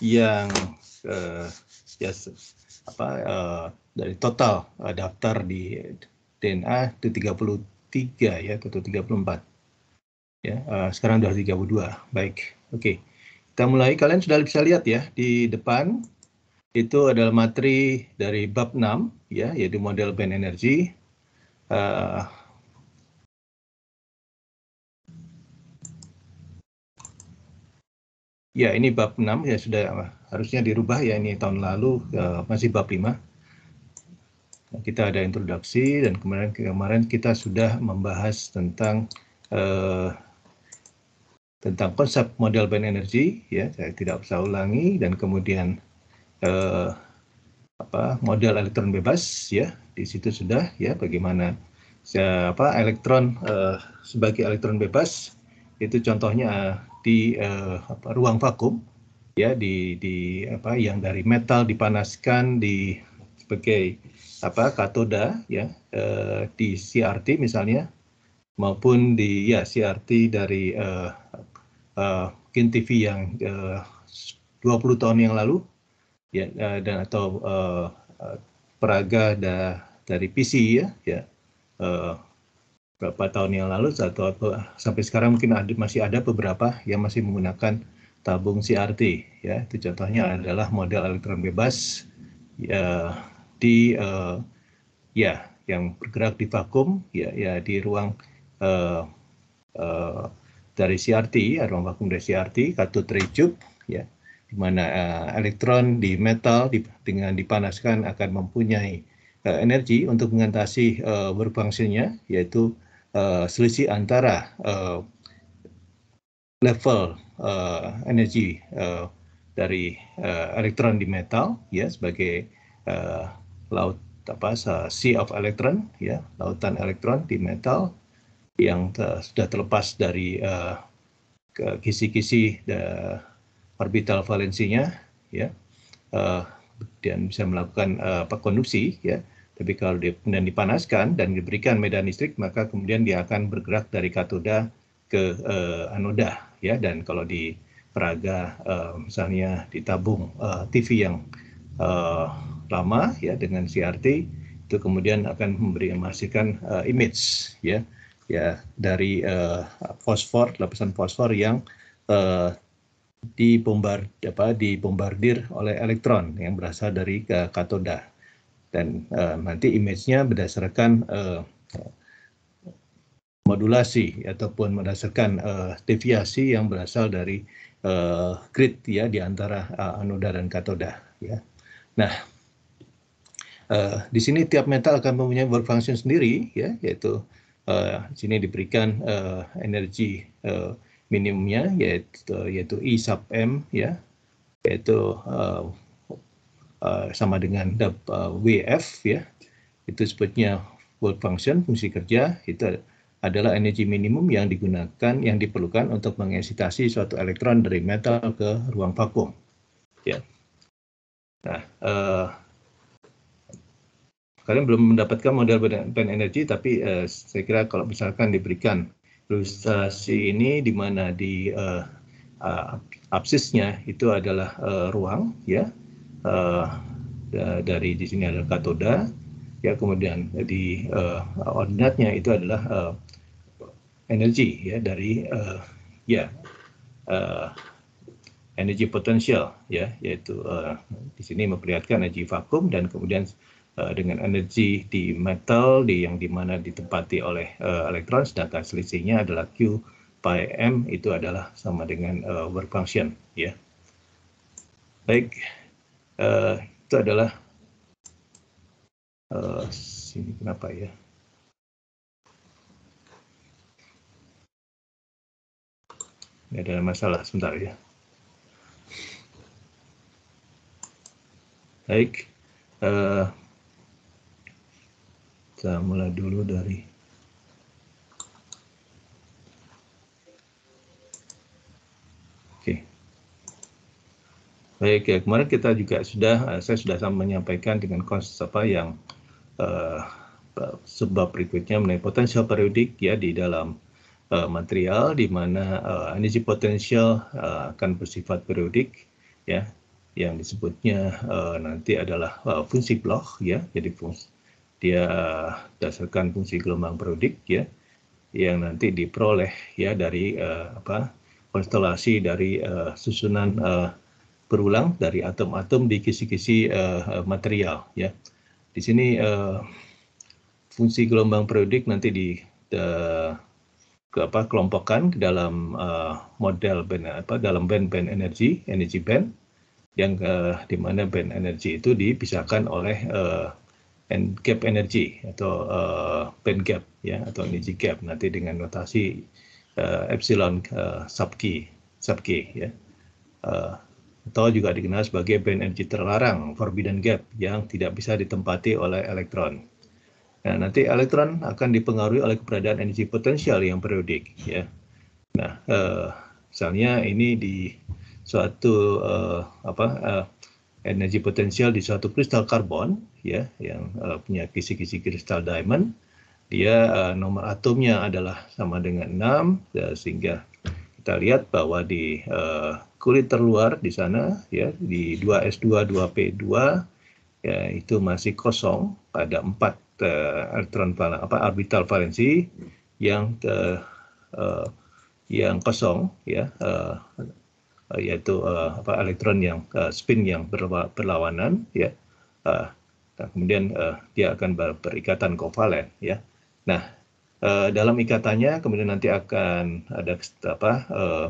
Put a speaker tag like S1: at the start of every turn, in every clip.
S1: yang uh, ya apa uh, dari total uh, daftar di DNA itu 33 ya atau 34 ya uh, sekarang sudah 32 baik oke okay. kita mulai kalian sudah bisa lihat ya di depan itu adalah materi dari bab 6 ya yaitu model band energi uh, Ya, ini bab 6 ya sudah harusnya dirubah ya ini tahun lalu ya, masih bab 5. Kita ada introduksi dan kemarin kemarin kita sudah membahas tentang eh, tentang konsep model band energi ya saya tidak usah ulangi dan kemudian eh, apa model elektron bebas ya di situ sudah ya bagaimana siapa eh, elektron eh, sebagai elektron bebas itu contohnya di uh, apa, ruang vakum ya di di apa yang dari metal dipanaskan di sebagai apa katoda ya uh, di CRT misalnya maupun di ya CRT dari uh, eh, uh, mungkin TV yang uh, 20 tahun yang lalu ya uh, dan atau uh, peraga da, dari PC ya ya uh, beberapa tahun yang lalu satu sampai sekarang mungkin ada, masih ada beberapa yang masih menggunakan tabung CRT ya itu contohnya hmm. adalah model elektron bebas ya di uh, ya yang bergerak di vakum ya ya di ruang uh, uh, dari CRT ya, ruang vakum dari CRT katut tube ya di mana uh, elektron di metal di, dengan dipanaskan akan mempunyai uh, energi untuk mengatasi uh, berfungsinya yaitu uh, selisih antara uh, level uh, energi uh, dari uh, elektron di metal ya sebagai uh, laut apa sea of electron ya lautan elektron di metal yang te sudah terlepas dari kisi kisi-kisi orbital valensinya ya uh, dan bisa melakukan uh, konduksi ya tapi kalau dia kemudian dipanaskan dan diberikan medan listrik, maka kemudian dia akan bergerak dari katoda ke uh, anoda, ya. Dan kalau di peraga, uh, eh, misalnya ditabung uh, eh, TV yang uh, lama, ya, dengan CRT, itu kemudian akan memberi menghasilkan uh, image, ya, ya dari uh, fosfor, lapisan fosfor yang uh, dibombard apa dibombardir oleh elektron yang berasal dari katoda dan uh, nanti image-nya berdasarkan uh, modulasi ataupun berdasarkan uh, deviasi yang berasal dari uh, grid ya di antara uh, anoda dan katoda ya. Nah, uh, di sini tiap metal akan mempunyai work function sendiri ya yaitu uh, di sini diberikan uh, energi uh, minimumnya yaitu yaitu E sub M ya yaitu uh, Eh, sama dengan eh, WF ya itu sebutnya work function fungsi kerja itu adalah energi minimum yang digunakan yang diperlukan untuk mengesitasi suatu elektron dari metal ke ruang vakum ya nah uh, kalian belum mendapatkan model band energi tapi uh, saya kira kalau misalkan diberikan ilustrasi ini di mana di uh, uh, absisnya itu adalah uh, ruang ya uh, dari di sini adalah katoda ya kemudian di uh, ordinatnya itu adalah uh, energi ya dari uh, ya uh, energi potensial ya yaitu uh, di sini memperlihatkan energi vakum dan kemudian dengan energi di metal di yang dimana ditempati oleh uh, elektron sedangkan selisihnya adalah Q pi M itu adalah sama dengan uh, work function ya baik uh, itu adalah uh, sini kenapa ya? Ini ada masalah sebentar ya. Baik, uh, kita mulai dulu dari Baik, ya, kemarin kita juga sudah, eh, saya sudah sama menyampaikan dengan konsep apa yang uh, sebab berikutnya mengenai potensial periodik ya di dalam uh, material di mana uh, energi potensial uh, akan bersifat periodik ya yang disebutnya uh, nanti adalah uh, fungsi blok ya jadi fungsi dia uh, dasarkan fungsi gelombang periodik ya yang nanti diperoleh ya dari uh, apa konstelasi dari uh, susunan uh, berulang dari atom-atom di kisi-kisi uh, material ya. Di sini uh, fungsi gelombang periodik nanti di the, ke apa kelompokkan ke dalam uh, model band apa dalam band-band energi, energy band yang uh, di mana band energi itu dipisahkan oleh uh, and gap energy atau uh, band gap ya atau energy gap nanti dengan notasi uh, epsilon uh, sub k sub k ya. Uh, atau juga dikenal sebagai band energi terlarang, forbidden gap, yang tidak bisa ditempati oleh elektron. Nah, nanti elektron akan dipengaruhi oleh keberadaan energi potensial yang periodik. Ya. Nah, eh, misalnya ini di suatu eh, apa eh, energi potensial di suatu kristal karbon, ya, yang eh, punya kisi-kisi kristal diamond, dia eh, nomor atomnya adalah sama dengan 6, eh, sehingga kita lihat bahwa di uh, kulit terluar di sana ya di 2S2 2P2 ya itu masih kosong ada empat uh, eh, elektron apa orbital valensi yang ke uh, yang kosong ya uh, yaitu uh, apa elektron yang uh, spin yang berlawanan ya uh, nah, kemudian uh, dia akan berikatan kovalen ya nah Eh, dalam ikatannya kemudian nanti akan ada apa uh,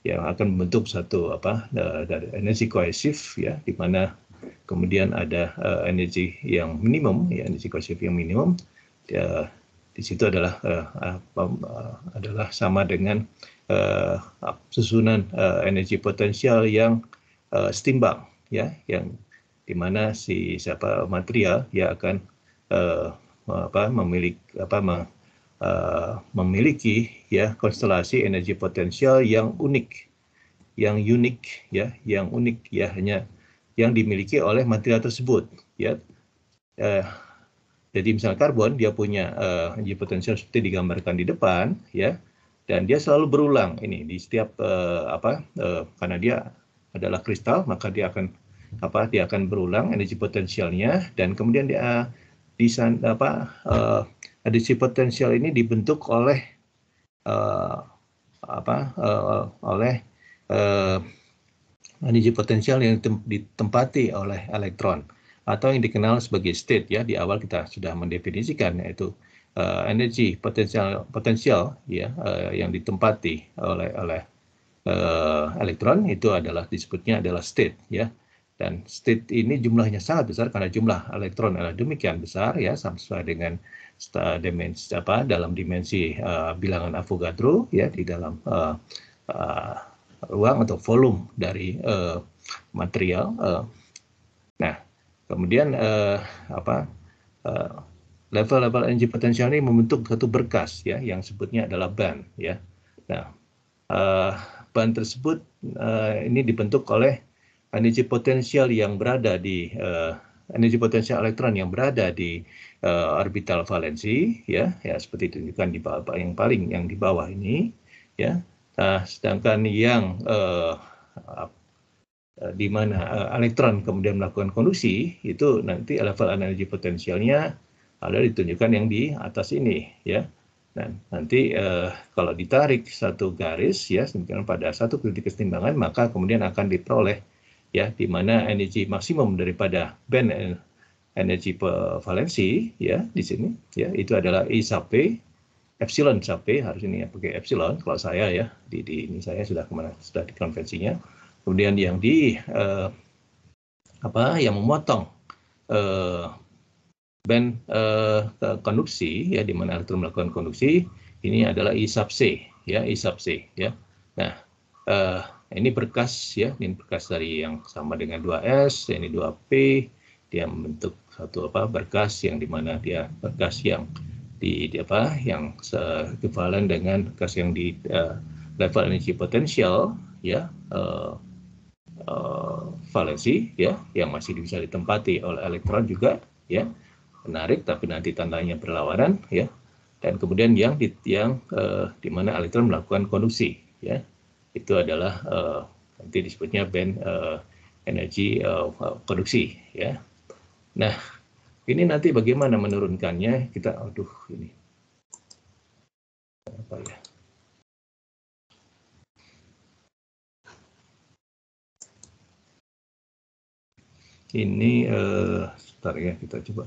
S1: yang akan membentuk satu apa eh, dari energi koesif ya di mana kemudian ada uh, energi yang minimum ya energi koesif yang minimum ya, di situ adalah uh, apa, uh, adalah sama dengan uh, susunan uh, energi potensial yang uh, setimbang ya yang di mana si siapa material ya akan uh, apa memiliki apa Eh, memiliki ya konstelasi energi potensial yang unik, yang unik ya, yang unik ya hanya yang dimiliki oleh material tersebut ya. Uh, jadi misalnya karbon dia punya uh, energi potensial seperti digambarkan di depan ya dan dia selalu berulang ini di setiap uh, apa uh, karena dia adalah kristal maka dia akan apa dia akan berulang energi potensialnya dan kemudian dia di apa uh, edisi potensial ini dibentuk oleh uh, apa uh, oleh uh, eh, energi potensial yang ditempati oleh elektron atau yang dikenal sebagai state ya di awal kita sudah mendefinisikan yaitu uh, energi potensial potensial ya uh, yang ditempati oleh oleh uh, elektron itu adalah disebutnya adalah state ya dan state ini jumlahnya sangat besar karena jumlah elektron adalah demikian besar ya sesuai dengan dimensi apa dalam dimensi uh, bilangan Avogadro ya di dalam uh, uh, ruang atau volume dari uh, material. Uh, nah, kemudian uh, apa level-level energi potensial ini membentuk satu berkas ya yang sebutnya adalah ban ya. Nah, uh, ban tersebut uh, ini dibentuk oleh energi potensial yang berada di uh, energi potensial elektron yang berada di uh, orbital valensi ya ya seperti ditunjukkan di bawah yang paling yang di bawah ini ya nah, sedangkan yang uh, di mana elektron kemudian melakukan konduksi itu nanti level energi potensialnya ada ditunjukkan yang di atas ini ya dan nah, nanti eh, kalau ditarik satu garis ya demikian pada satu titik kesetimbangan maka kemudian akan diperoleh ya di mana energi maksimum daripada band energi valensi ya di sini ya itu adalah I e sampai epsilon sampai harus ini ya pakai epsilon kalau saya ya di, di ini saya sudah kemana sudah di konvensinya kemudian yang di eh, apa yang memotong eh, band eh, konduksi ya di mana elektron melakukan konduksi ini adalah I e sub C ya I e sub C ya nah eh, ini berkas ya ini berkas dari yang sama dengan 2S ini 2P dia membentuk satu apa berkas yang dimana dia berkas yang di, di apa yang sekevalen dengan berkas yang di uh, level energi potensial ya uh, uh, valensi ya yang masih bisa ditempati oleh elektron juga ya menarik tapi nanti tandanya berlawanan ya dan kemudian yang di yang uh, di mana elektron melakukan konduksi ya itu adalah uh, nanti disebutnya band uh, energi uh, produksi ya Nah, ini nanti bagaimana menurunkannya? Kita, aduh, ini apa ya? Ini, eh, sebentar ya, kita coba.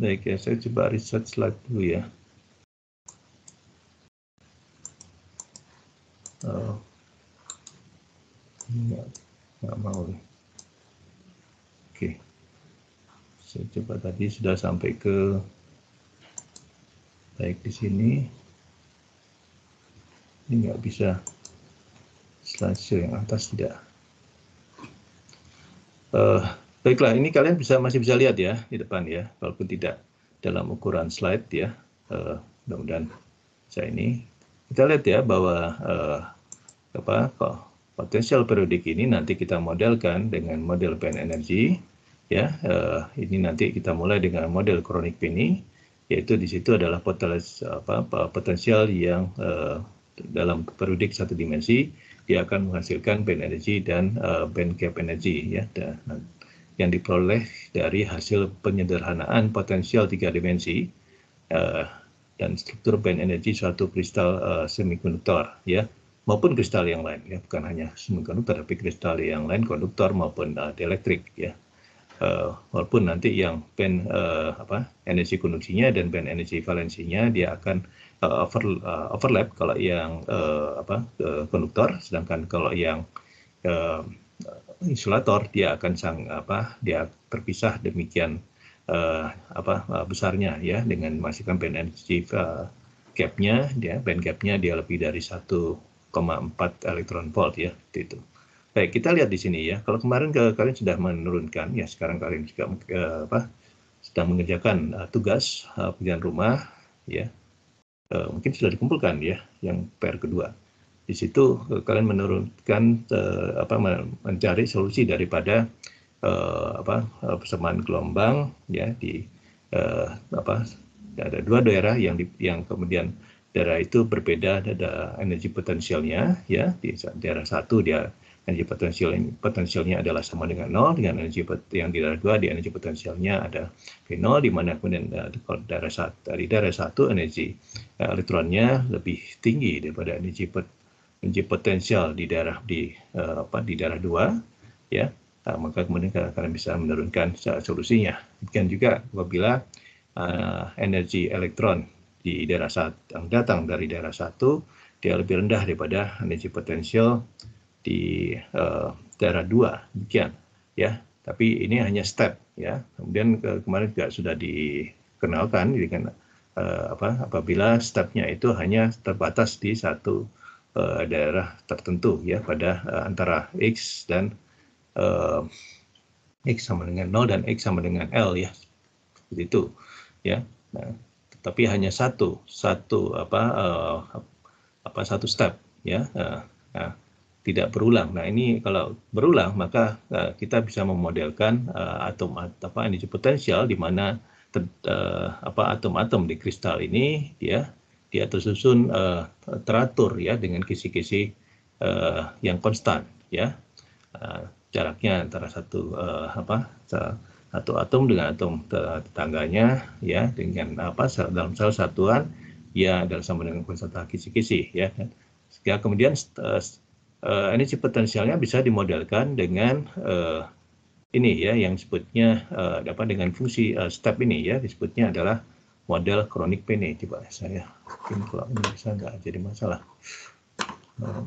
S1: Baik ya, saya coba riset slide dulu ya. Oh. Nggak, nggak mau nih. Oke. Saya coba tadi sudah sampai ke baik di sini. Ini nggak bisa slide yang atas tidak. Uh, Baiklah, ini kalian bisa masih bisa lihat ya di depan ya, walaupun tidak dalam ukuran slide ya. Uh, Mudah-mudahan saya ini kita lihat ya bahwa uh, apa kok potensial periodik ini nanti kita modelkan dengan model pen energi ya. Uh, ini nanti kita mulai dengan model kronik ini, yaitu di situ adalah potensi apa, potensial yang uh, dalam periodik satu dimensi dia akan menghasilkan band energy dan uh, band gap energy ya dan yang diperoleh dari hasil penyederhanaan potensial tiga dimensi uh, dan struktur band energi suatu kristal uh, semikonduktor ya maupun kristal yang lain ya bukan hanya semikonduktor tapi kristal yang lain konduktor maupun uh, eh, dielektrik ya uh, walaupun nanti yang band uh, apa energi konduksinya dan band energi valensinya dia akan uh, over, uh, overlap kalau yang uh, apa uh, konduktor sedangkan kalau yang uh, insulator dia akan sang apa dia terpisah demikian uh, apa uh, besarnya ya dengan memastikan band energy uh, eh, gapnya dia ya, band gapnya dia lebih dari 1,4 elektron volt ya itu. Baik kita lihat di sini ya kalau kemarin ke, kalian sudah menurunkan ya sekarang kalian juga uh, apa sedang mengerjakan uh, tugas uh, pekerjaan rumah ya uh, mungkin sudah dikumpulkan ya yang PR kedua di situ eh, kalian menurunkan eh, apa mencari solusi daripada eh, apa persamaan gelombang ya di apa ada dua daerah yang di, yang kemudian daerah itu berbeda ada energi potensialnya ya di daerah satu dia energi potensial potensialnya adalah sama dengan nol dengan energi yang di daerah dua di energi potensialnya ada V0 di mana kemudian daerah satu dari daerah satu energi elektronnya lebih tinggi daripada energi uji potensial di daerah di uh, apa di daerah dua ya uh, maka kemudian kalian bisa menurunkan solusinya demikian juga apabila uh, energi elektron di daerah saat yang datang dari daerah satu dia lebih rendah daripada energi potensial di uh, daerah dua demikian ya tapi ini hanya step ya kemudian ke, kemarin juga sudah dikenalkan dengan uh, apa apabila stepnya itu hanya terbatas di satu uh, daerah tertentu ya pada uh, antara x dan uh, x sama dengan 0 dan x sama dengan l ya seperti itu ya nah, tapi hanya satu satu apa uh, apa satu step ya uh, nah, tidak berulang nah ini kalau berulang maka uh, kita bisa memodelkan uh, atom at, apa energi potensial di mana uh, apa atom-atom di kristal ini ya dia tersusun uh, eh, teratur ya dengan kisi-kisi uh, yang konstan ya uh, jaraknya antara satu uh, apa satu atom dengan atom tetangganya ya dengan apa dalam sel satuan ya dalam sama dengan konstanta kisi-kisi ya sehingga kemudian uh, energi potensialnya bisa dimodelkan dengan uh, ini ya yang disebutnya uh, apa dengan fungsi uh, step ini ya disebutnya adalah model kronik PNE coba saya mungkin kalau ini bisa nggak jadi masalah um, ehm,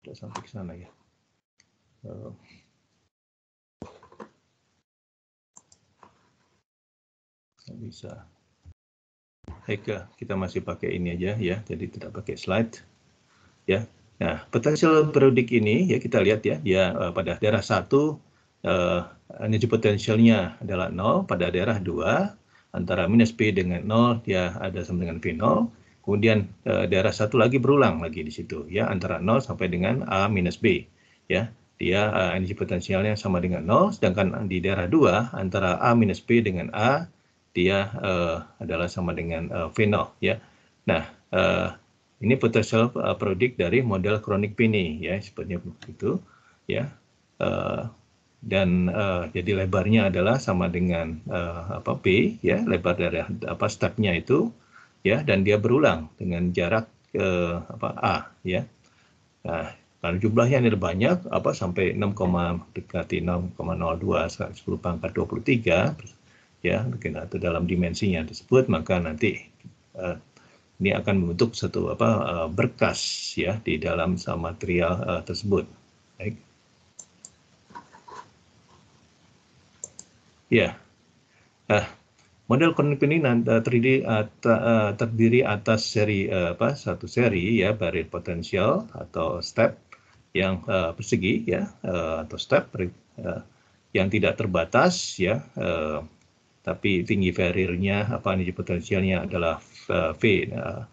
S1: tidak sampai ke sana ya um, bisa Eka, ya, kita masih pakai ini aja ya, jadi tidak pakai slide ya. Nah, potensial periodik ini ya kita lihat ya, dia uh, pada daerah satu uh, energi potensialnya adalah nol pada daerah 2, antara minus P dengan nol dia ya ada sama dengan v 0 kemudian uh, daerah satu lagi berulang lagi di situ, ya antara nol sampai dengan A minus B, ya dia uh, energi potensialnya sama dengan nol sedangkan di daerah 2 antara A minus b dengan A dia uh, adalah sama dengan uh, V0, ya. Nah, uh, ini potensial uh, produk dari model kronik Pini ya sepertinya itu ya uh, dan uh, jadi lebarnya adalah sama dengan uh, apa b ya lebar dari apa stepnya itu ya dan dia berulang dengan jarak uh, apa a ya nah, karena jumlahnya ini banyak apa sampai 6, dekati 6,02 10 pangkat 23 ya mungkin atau dalam dimensinya tersebut maka nanti uh, ini akan membentuk satu apa uh, berkas ya di dalam material uh, tersebut baik Ya, Nah, model konduit ini terdiri, uh, eh, eh, terdiri atas seri apa satu seri ya barrier potensial atau step yang uh, persegi ya uh, atau step uh, yang tidak terbatas ya uh, tapi tinggi barriernya apa energi potensialnya adalah uh, v uh,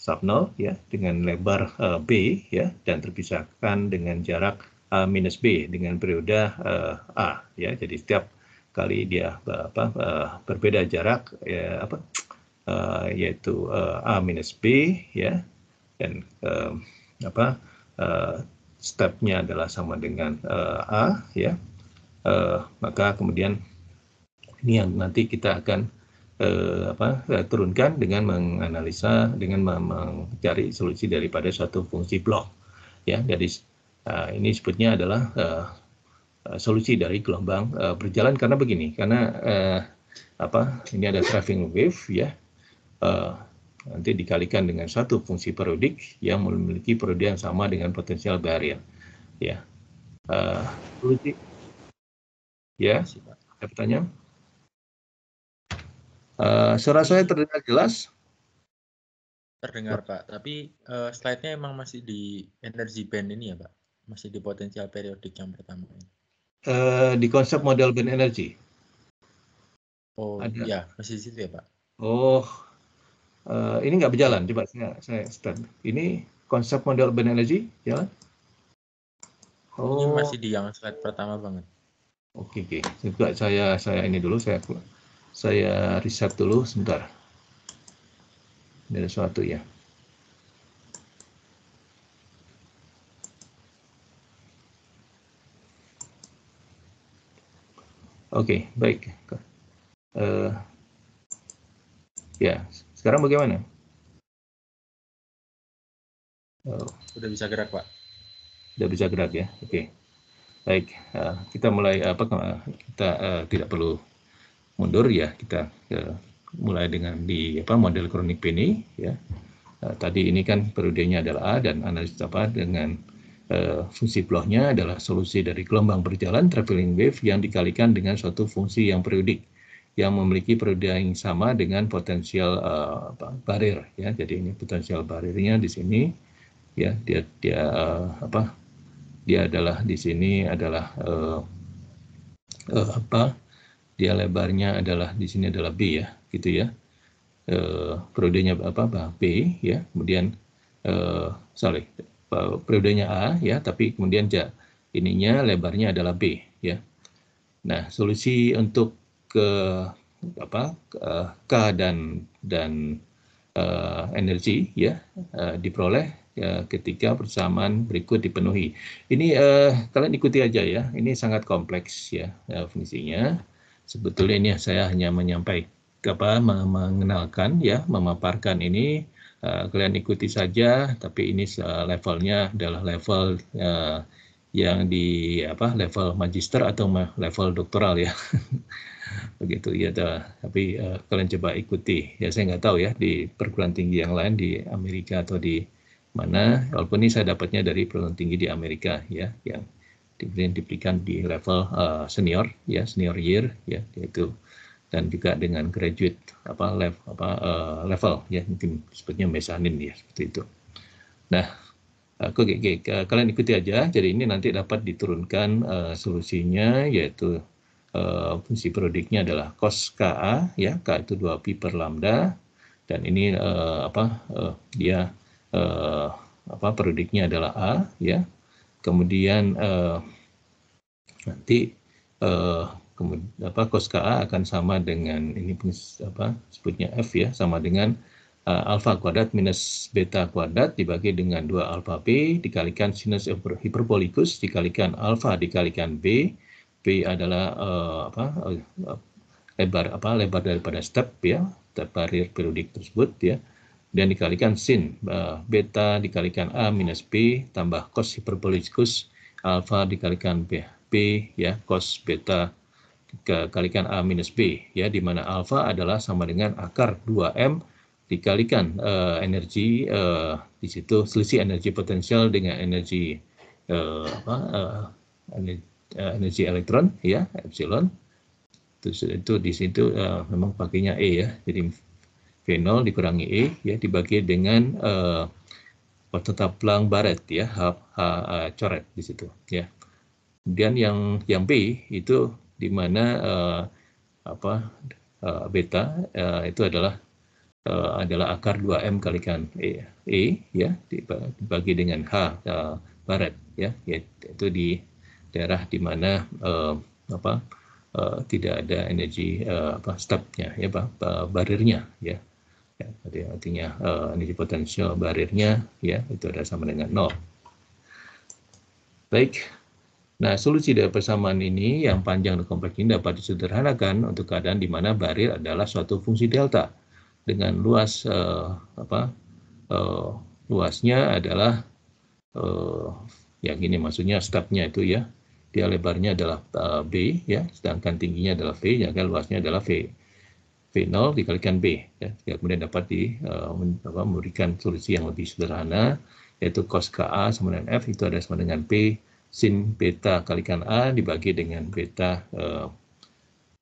S1: sub 0 ya dengan lebar uh, b ya dan terpisahkan dengan jarak A minus b dengan periode uh, a ya jadi setiap kali dia apa, eh, berbeda jarak ya apa eh, yaitu eh, a minus b ya dan apa stepnya adalah sama dengan a ya maka kemudian ini yang nanti kita akan apa turunkan dengan menganalisa dengan mencari solusi daripada suatu fungsi blok ya jadi ini sebutnya adalah Eh, solusi dari gelombang uh, berjalan karena begini karena uh, apa ini ada traveling wave ya uh, nanti dikalikan dengan satu fungsi periodik yang memiliki periode yang sama dengan potensial barrier ya uh, solusi ya ada pertanyaan uh, suara saya terdengar jelas terdengar pak tapi uh, slide-nya emang masih di energy band ini ya pak masih di potensial periodik yang pertama ini uh, di konsep model band energy? Oh, ada. ya, masih situ ya, Pak. Oh, uh, ini nggak berjalan. Coba saya, saya stand. Ini konsep model band energy, jalan? Oh. Ini masih di yang slide pertama banget. Oke, okay, oke. Okay. Coba saya, saya ini dulu, saya saya riset dulu sebentar. Ini ada sesuatu ya. Oke, okay, baik. Uh, ya, sekarang bagaimana? Oh. Sudah bisa gerak, Pak. Sudah bisa gerak ya. Oke. Okay. Baik, uh, kita mulai apa kita uh, tidak perlu mundur ya. Kita uh, mulai dengan di apa model kronik ini ya. Uh, tadi ini kan periodenya adalah A dan analisis apa dengan Uh, fungsi bloknya adalah solusi dari gelombang berjalan traveling wave yang dikalikan dengan suatu fungsi yang periodik yang memiliki periode yang sama dengan potensial uh, ya jadi ini potensial barirnya di sini ya dia dia uh, apa dia adalah di sini adalah uh, uh, apa dia lebarnya adalah di sini adalah b ya gitu ya uh, periodenya apa b ya kemudian uh, sorry Eh, periodenya A ya, tapi kemudian ja, ininya lebarnya adalah B ya. Nah, solusi untuk ke apa ke, K dan dan uh, energi ya uh, diperoleh ya, ketika persamaan berikut dipenuhi. Ini uh, kalian ikuti aja ya. Ini sangat kompleks ya, definisinya. Ya, Sebetulnya ini saya hanya menyampaikan apa mengenalkan ya, memaparkan ini Eh, kalian ikuti saja tapi ini levelnya adalah level uh, yang di apa level magister atau level doktoral ya begitu ya tapi uh, kalian coba ikuti ya saya nggak tahu ya di perguruan tinggi yang lain di Amerika atau di mana walaupun ini saya dapatnya dari perguruan tinggi di Amerika ya yang diberikan diberikan di level uh, senior ya senior year ya yaitu dan juga dengan graduate apa, level, apa uh, level ya mungkin sebutnya mesanin ya seperti itu. Nah, aku uh, uh, kalian ikuti aja. Jadi ini nanti dapat diturunkan uh, solusinya yaitu uh, fungsi periodiknya adalah cos KA ya, K itu 2 pi per lambda dan ini uh, apa uh, dia uh, apa periodiknya adalah A ya. Kemudian uh, nanti uh, kemudian apa cos KA akan sama dengan ini apa sebutnya F ya sama dengan uh, eh, alfa kuadrat minus beta kuadrat dibagi dengan 2 alfa P dikalikan sinus hiperbolikus dikalikan alfa dikalikan B B adalah uh, apa uh, lebar apa lebar daripada step ya step barrier periodik tersebut ya dan dikalikan sin uh, beta dikalikan a minus b tambah cos hiperbolikus alfa dikalikan b b ya cos beta dikalikan A minus B, ya, di mana alfa adalah sama dengan akar 2M dikalikan uh, energi uh, di situ selisih energi potensial dengan energi uh, apa uh, energi, elektron ya epsilon terus itu di situ uh, memang pakainya e ya jadi v0 dikurangi e ya dibagi dengan uh, tetap pelang baret ya h, h, h coret di situ ya kemudian yang yang b itu di mana uh, apa uh, beta uh, itu adalah uh, adalah akar 2m kalikan e, e ya dibagi dengan h uh, barat ya yaitu di daerah di mana uh, apa uh, tidak ada energi uh, apa stepnya ya pak barirnya ya ya, artinya uh, energi potensial barirnya ya itu ada sama dengan nol. Baik, Nah, solusi dari persamaan ini yang panjang dan kompleks ini dapat disederhanakan untuk keadaan di mana baril adalah suatu fungsi delta dengan luas uh, apa uh, luasnya adalah uh, eh, yang ini maksudnya stepnya itu ya dia lebarnya adalah uh, b ya sedangkan tingginya adalah v ya kan luasnya adalah v v0 dikalikan b ya kemudian dapat di uh, memberikan solusi yang lebih sederhana yaitu cos ka sama dengan f itu ada sama dengan p sin beta kalikan A dibagi dengan beta eh,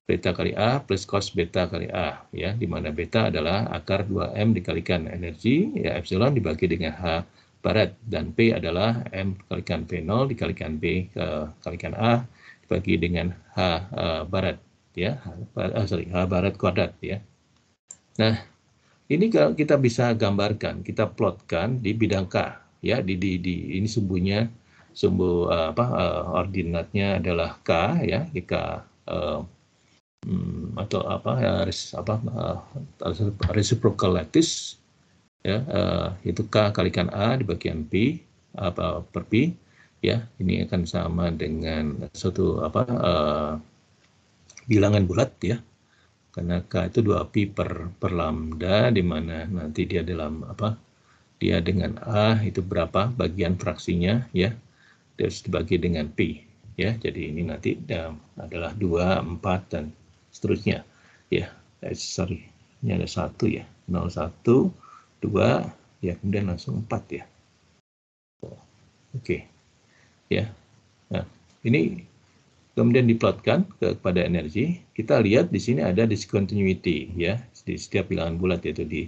S1: beta kali A plus cos beta kali A ya di mana beta adalah akar 2M dikalikan energi ya epsilon dibagi dengan H barat dan P adalah M kalikan P0 dikalikan B eh, kalikan A dibagi dengan H eh, barat ya H, ah, sorry, H barat kuadrat ya nah ini kita bisa gambarkan kita plotkan di bidang K ya di, di, di ini sumbunya sumbu uh, apa uh, ordinatnya adalah k ya jika uh, eh, hmm, atau apa ya, res, apa uh, reciprocal lattice ya uh, itu k kalikan a di bagian p apa per p ya ini akan sama dengan suatu apa uh, bilangan bulat ya karena k itu 2 pi per per lambda di mana nanti dia dalam apa dia dengan a itu berapa bagian fraksinya ya terus dibagi dengan P ya jadi ini nanti um, adalah 2, 4 dan seterusnya ya eh, sorry ini ada satu ya 0, 1, 2 ya kemudian langsung 4 ya oke ya nah ini kemudian diplotkan kepada energi kita lihat di sini ada discontinuity ya di setiap bilangan bulat yaitu di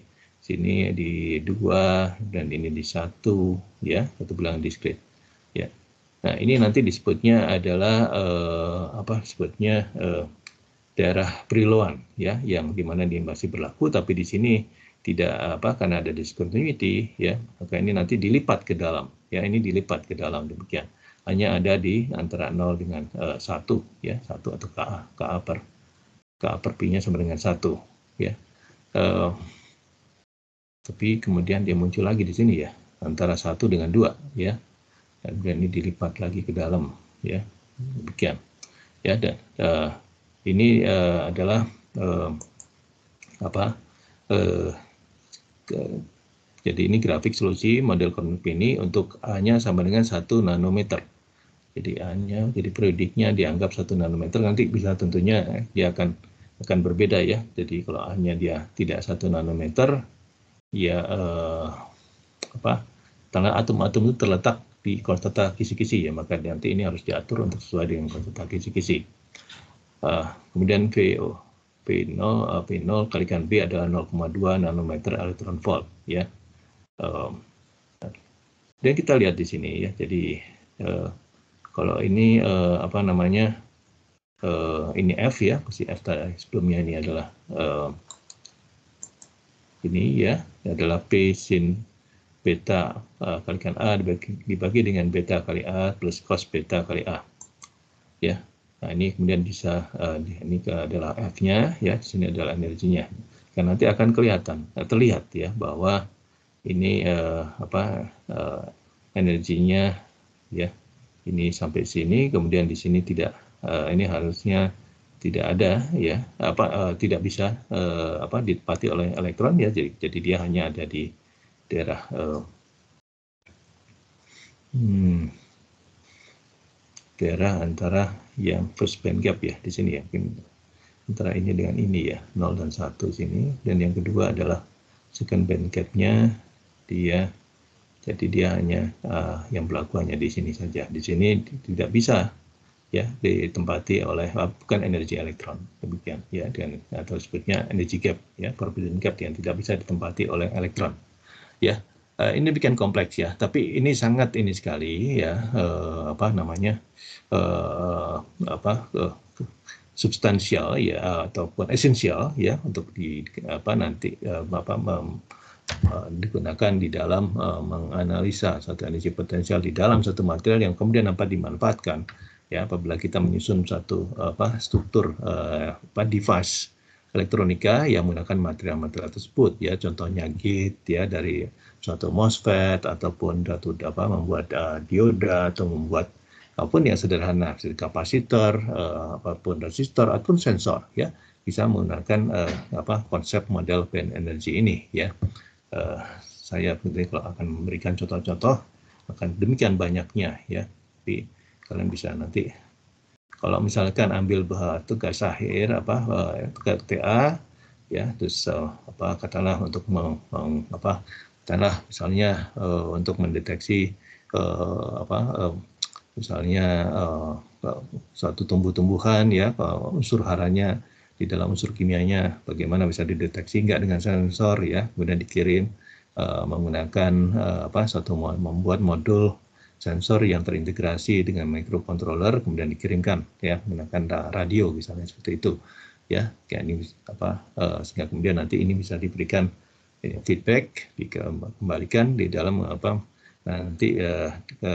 S1: sini di dua dan ini di satu ya satu bilangan diskrit ya Nah, ini nanti disebutnya adalah uh, apa sebutnya uh, daerah priloan ya yang di mana dia masih berlaku tapi di sini tidak apa karena ada discontinuity ya maka ini nanti dilipat ke dalam ya ini dilipat ke dalam demikian hanya ada di antara 0 dengan uh, eh, 1 ya 1 atau KA KA per KA per p nya sama dengan 1 ya uh, tapi kemudian dia muncul lagi di sini ya antara 1 dengan 2 ya kemudian ini dilipat lagi ke dalam ya demikian ya dan uh, ini uh, adalah uh, apa uh, ke, jadi ini grafik solusi model konvek ini untuk A-nya sama dengan satu nanometer. Jadi A-nya, jadi periodiknya dianggap satu nanometer, nanti bisa tentunya dia akan akan berbeda ya. Jadi kalau A-nya dia tidak satu nanometer, ya uh, apa tanggal atom-atom itu terletak di konstata kisi-kisi ya maka nanti ini harus diatur untuk sesuai dengan konstata kisi-kisi uh, kemudian VO P0 uh, P0 kalikan B adalah 0,2 nanometer elektron volt ya um, dan kita lihat di sini ya jadi uh, kalau ini uh, apa namanya uh, ini F ya si F tadi sebelumnya ini adalah uh, ini ya adalah P sin beta uh, eh, kalikan A dibagi, dibagi dengan beta kali A plus cos beta kali A. Ya. Nah, ini kemudian bisa uh, ini adalah F-nya ya, di sini adalah energinya. karena nanti akan kelihatan eh, terlihat ya bahwa ini uh, apa uh, energinya ya. Ini sampai sini kemudian di sini tidak uh, ini harusnya tidak ada ya apa uh, tidak bisa uh, apa ditepati oleh elektron ya jadi jadi dia hanya ada di daerah eh, hmm, daerah antara yang first band gap ya di sini ya antara ini dengan ini ya 0 dan 1 sini dan yang kedua adalah second band gapnya dia jadi dia hanya uh, yang berlaku hanya di sini saja di sini tidak bisa ya ditempati oleh uh, bukan energi elektron demikian ya dan atau sebutnya energi gap ya forbidden gap yang tidak bisa ditempati oleh elektron ya uh, ini bikin kompleks ya tapi ini sangat ini sekali ya uh, apa namanya uh, apa uh, substansial ya ataupun esensial ya untuk di apa nanti uh, apa mem, digunakan di dalam uh, menganalisa satu energi potensial di dalam satu material yang kemudian dapat dimanfaatkan ya apabila kita menyusun satu apa struktur uh, apa device elektronika yang menggunakan material-material tersebut ya contohnya gate ya dari suatu MOSFET ataupun datu apa membuat uh, dioda atau membuat apapun yang sederhana seperti kapasitor uh, apapun resistor ataupun sensor ya bisa menggunakan uh, apa konsep model band energy ini ya uh, saya penting kalau akan memberikan contoh-contoh akan demikian banyaknya ya tapi kalian bisa nanti kalau misalkan ambil uh, tugas akhir apa uh, tugas TA ya terus uh, apa katalah untuk meng, meng, apa katalah misalnya eh, untuk mendeteksi uh, apa uh, misalnya uh, suatu tumbuh-tumbuhan ya unsur haranya di dalam unsur kimianya bagaimana bisa dideteksi enggak dengan sensor ya kemudian dikirim uh, menggunakan uh, apa suatu membuat modul sensor yang terintegrasi dengan microcontroller kemudian dikirimkan ya menggunakan radio misalnya seperti itu ya kayak ini apa uh, sehingga kemudian nanti ini bisa diberikan eh, feedback dikembalikan di dalam apa nah, nanti uh,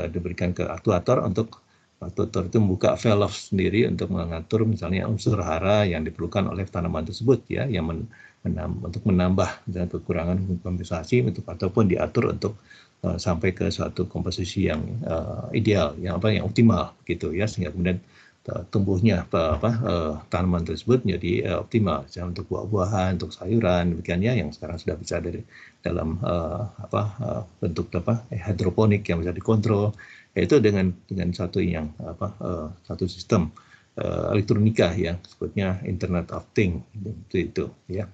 S1: diberikan ke aktuator untuk aktuator itu membuka valve sendiri untuk mengatur misalnya unsur hara yang diperlukan oleh tanaman tersebut ya yang men menam, untuk menambah dan kekurangan kompensasi untuk ataupun diatur untuk Uh, sampai ke suatu komposisi yang uh, ideal, yang apa yang optimal gitu ya sehingga kemudian uh, tumbuhnya apa, apa uh, tanaman tersebut menjadi uh, optimal ya untuk buah-buahan, untuk sayuran demikiannya yang sekarang sudah bisa dari dalam uh, apa uh, bentuk apa eh, hidroponik yang bisa dikontrol yaitu dengan dengan satu yang apa uh, satu sistem uh, elektronika yang sebutnya Internet of Things itu itu ya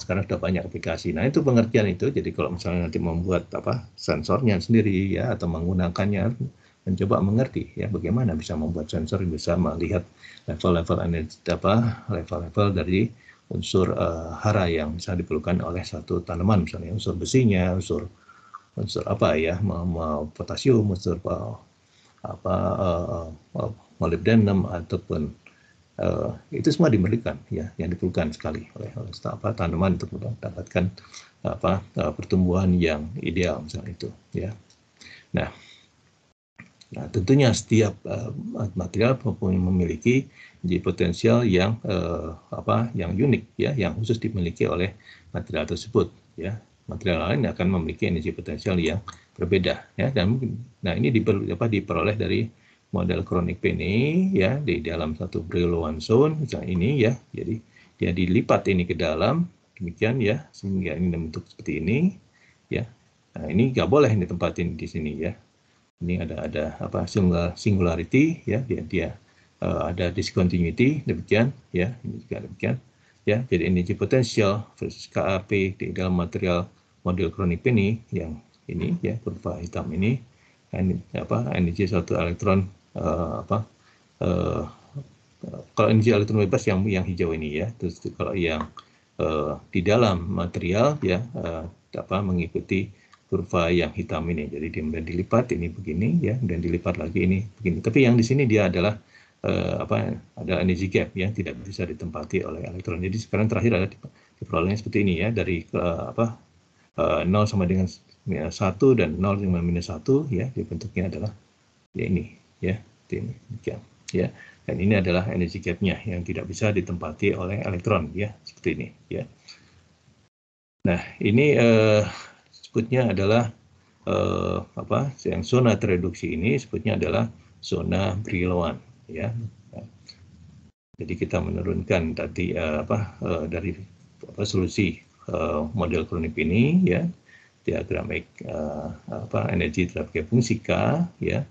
S1: sekarang sudah banyak aplikasi. Nah itu pengertian itu. Jadi kalau misalnya nanti membuat apa sensornya sendiri ya atau menggunakannya mencoba mengerti ya bagaimana bisa membuat sensor yang bisa melihat level-level apa level-level dari unsur uh, hara yang bisa diperlukan oleh satu tanaman misalnya unsur besinya unsur unsur apa ya mau potasium unsur apa, apa uh, molybdenum ataupun Uh, itu semua dimerlukan ya yang diperlukan sekali oleh, oleh apa tanaman untuk mendapatkan apa uh, pertumbuhan yang ideal misalnya itu ya nah nah tentunya setiap uh, material memiliki potensial yang uh, apa yang unik ya yang khusus dimiliki oleh material tersebut ya material lain akan memiliki energi potensial yang berbeda ya dan nah ini diper, apa, diperoleh dari model Kronik pain ini ya di dalam satu Brillouin zone misalnya ini ya jadi dia dilipat ini ke dalam demikian ya sehingga ini dalam bentuk seperti ini ya nah ini nggak boleh ini tempatin di sini ya ini ada ada apa singularity ya dia dia uh, ada discontinuity demikian ya ini juga demikian ya jadi energy potential versus KAP di dalam material model kronik ini yang ini ya kurva hitam ini apa energi satu elektron uh, apa uh, kalau energi elektron bebas yang yang hijau ini ya terus kalau yang uh, di dalam material ya uh, apa mengikuti kurva yang hitam ini jadi kemudian dilipat ini begini ya dan dilipat lagi ini begini tapi yang di sini dia adalah uh, apa ada energy gap ya, tidak bisa ditempati oleh elektron jadi sekarang terakhir ada diperolehnya seperti ini ya dari uh, apa uh, sama dengan ya, satu dan nol sama minus satu, ya dibentuknya adalah ya ini ya demikian ya dan ini adalah energy gapnya yang tidak bisa ditempati oleh elektron ya seperti ini ya nah ini eh, sebutnya adalah eh, apa yang zona tereduksi ini sebutnya adalah zona Brillouin ya jadi kita menurunkan tadi eh, apa eh, dari apa, solusi eh, model kronik ini ya diagram eh, apa energi terhadap fungsi K ya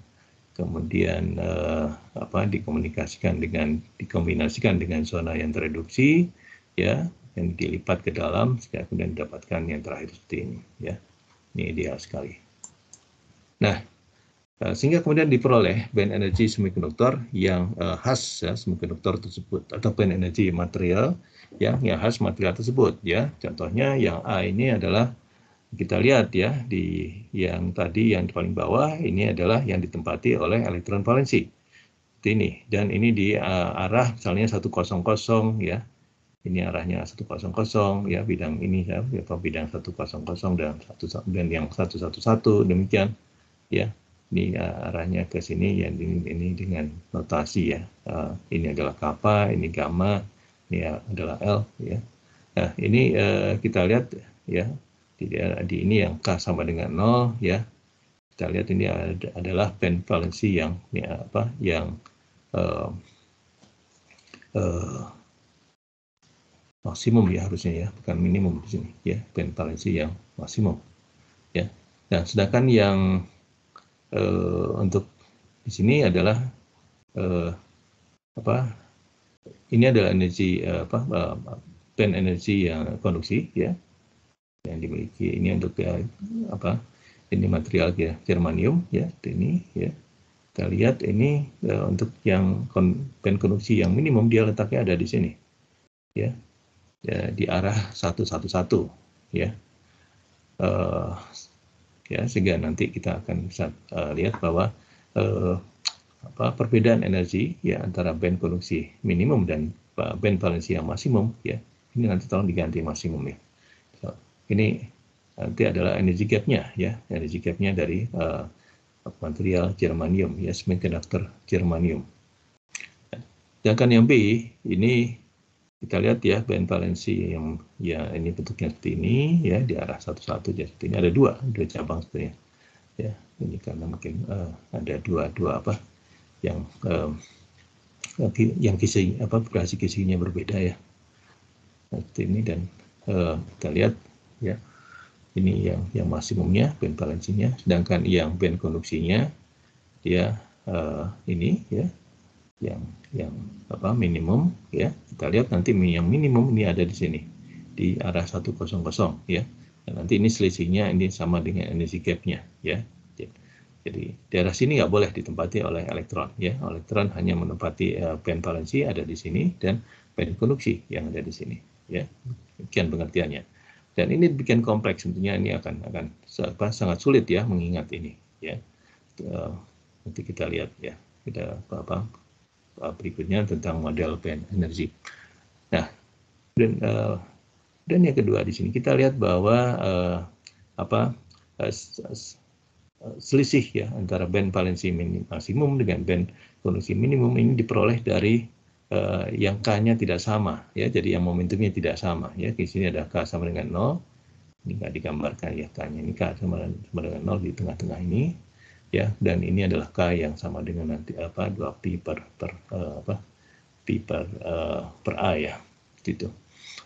S1: kemudian eh, apa dikomunikasikan dengan dikombinasikan dengan zona yang tereduksi ya yang dilipat ke dalam sehingga kemudian didapatkan yang terakhir seperti ini ya ini ideal sekali nah eh, sehingga kemudian diperoleh band energi semikonduktor yang uh, khas ya, semikonduktor tersebut atau band energi material yang yang khas material tersebut ya contohnya yang A ini adalah kita lihat ya di yang tadi yang paling bawah ini adalah yang ditempati oleh elektron valensi ini dan ini di uh, arah misalnya 100 ya ini arahnya 100 ya bidang ini ya bidang 100 dan satu dan yang 111 demikian ya ini uh, arahnya ke sini ya ini, ini dengan notasi ya uh, ini adalah kappa ini gamma ini adalah L ya nah ini uh, kita lihat ya tidak di ini yang k sama dengan 0 ya kita lihat ini ada, adalah band valensi yang ya, apa yang uh, uh, maksimum ya harusnya ya bukan minimum di sini ya band valensi yang maksimum ya dan nah, sedangkan yang uh, untuk di sini adalah uh, apa ini adalah energi uh, apa uh, band energi yang konduksi ya yang dimiliki ini untuk ya, apa ini material ya, germanium ya ini ya kita lihat ini ya, untuk yang kon, konduksi yang minimum dia letaknya ada di sini ya, ya di arah satu ya uh, ya sehingga nanti kita akan bisa uh, lihat bahwa uh, apa perbedaan energi ya antara band konduksi minimum dan band valensi yang maksimum ya ini nanti tolong diganti maksimum ya ini nanti adalah energi nya ya energi nya dari uh, material germanium ya semiconductor germanium sedangkan yang B ini kita lihat ya band valensi yang ya ini bentuknya seperti ini ya di arah satu-satu jadi ini ada dua dua cabang sebenarnya ya ini karena mungkin uh, ada dua dua apa yang uh, yang kisi apa berhasil kisinya berbeda ya seperti ini dan uh, kita lihat ya ini yang yang maksimumnya band valensinya, sedangkan yang band konduksinya dia uh, ini ya yang yang apa minimum ya kita lihat nanti yang minimum ini ada di sini di arah 100 ya dan nanti ini selisihnya ini sama dengan energi gapnya ya jadi daerah sini nggak boleh ditempati oleh elektron ya elektron hanya menempati uh, band valensi ada di sini dan band konduksi yang ada di sini ya demikian pengertiannya dan ini bikin kompleks tentunya ini akan akan sangat sulit ya mengingat ini ya eh, nanti kita lihat ya kita apa, apa eh, berikutnya tentang model pen energi nah dan eh, dan yang kedua di sini kita lihat bahwa apa selisih ya antara band valensi maksimum dengan band kondisi minimum ini diperoleh dari uh, yang K-nya tidak sama ya. Jadi yang momentumnya tidak sama ya. Di sini ada K sama dengan 0. Ini nggak digambarkan ya K-nya ini K sama, sama dengan 0 di tengah-tengah ini ya. Dan ini adalah K yang sama dengan nanti apa dua pi per, per uh, apa pi per, uh, per A ya. Gitu.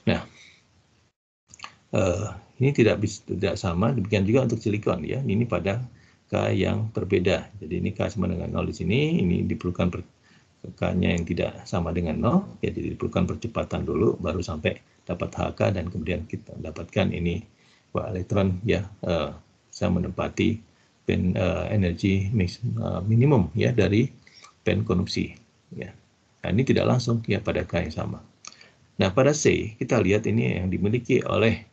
S1: Nah, uh, ini tidak bisa tidak sama demikian juga untuk silikon ya ini pada k yang berbeda jadi ini k sama dengan 0 di sini ini diperlukan K-nya yang tidak sama dengan 0, ya jadi diperlukan percepatan dulu baru sampai dapat HK dan kemudian kita dapatkan ini bahwa elektron ya uh, menempati pen uh, energi mix, uh, eh, minimum ya dari pen konduksi ya. Nah, ini tidak langsung ya pada K yang sama. Nah, pada C kita lihat ini yang dimiliki oleh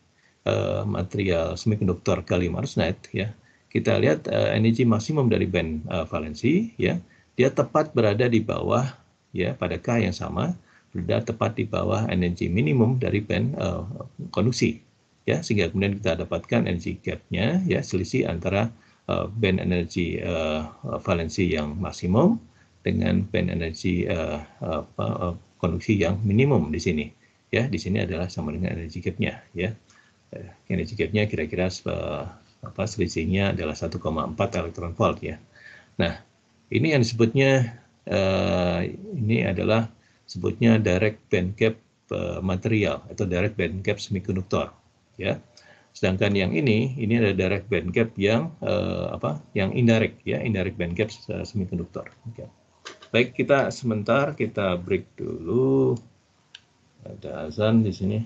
S1: uh, material semikonduktor gallium arsenide ya. Kita lihat uh, energi maksimum dari band uh, valensi ya dia tepat berada di bawah ya pada K yang sama berada tepat di bawah energi minimum dari band uh, eh, konduksi ya sehingga kemudian kita dapatkan energi gapnya ya selisih antara uh, eh, band energi uh, valensi yang maksimum dengan band energi uh, uh, uh, konduksi yang minimum di sini ya di sini adalah sama dengan energi gapnya ya energi gapnya kira-kira uh, apa selisihnya adalah 1,4 elektron volt ya nah ini yang disebutnya uh, ini adalah sebutnya direct bandgap uh, eh, material atau direct band gap semikonduktor, ya. Sedangkan yang ini ini adalah direct band gap yang uh, apa? Yang indirect, ya, indirect bandgap uh, semikonduktor. Okay. Baik, kita sebentar kita break dulu. Ada azan di sini.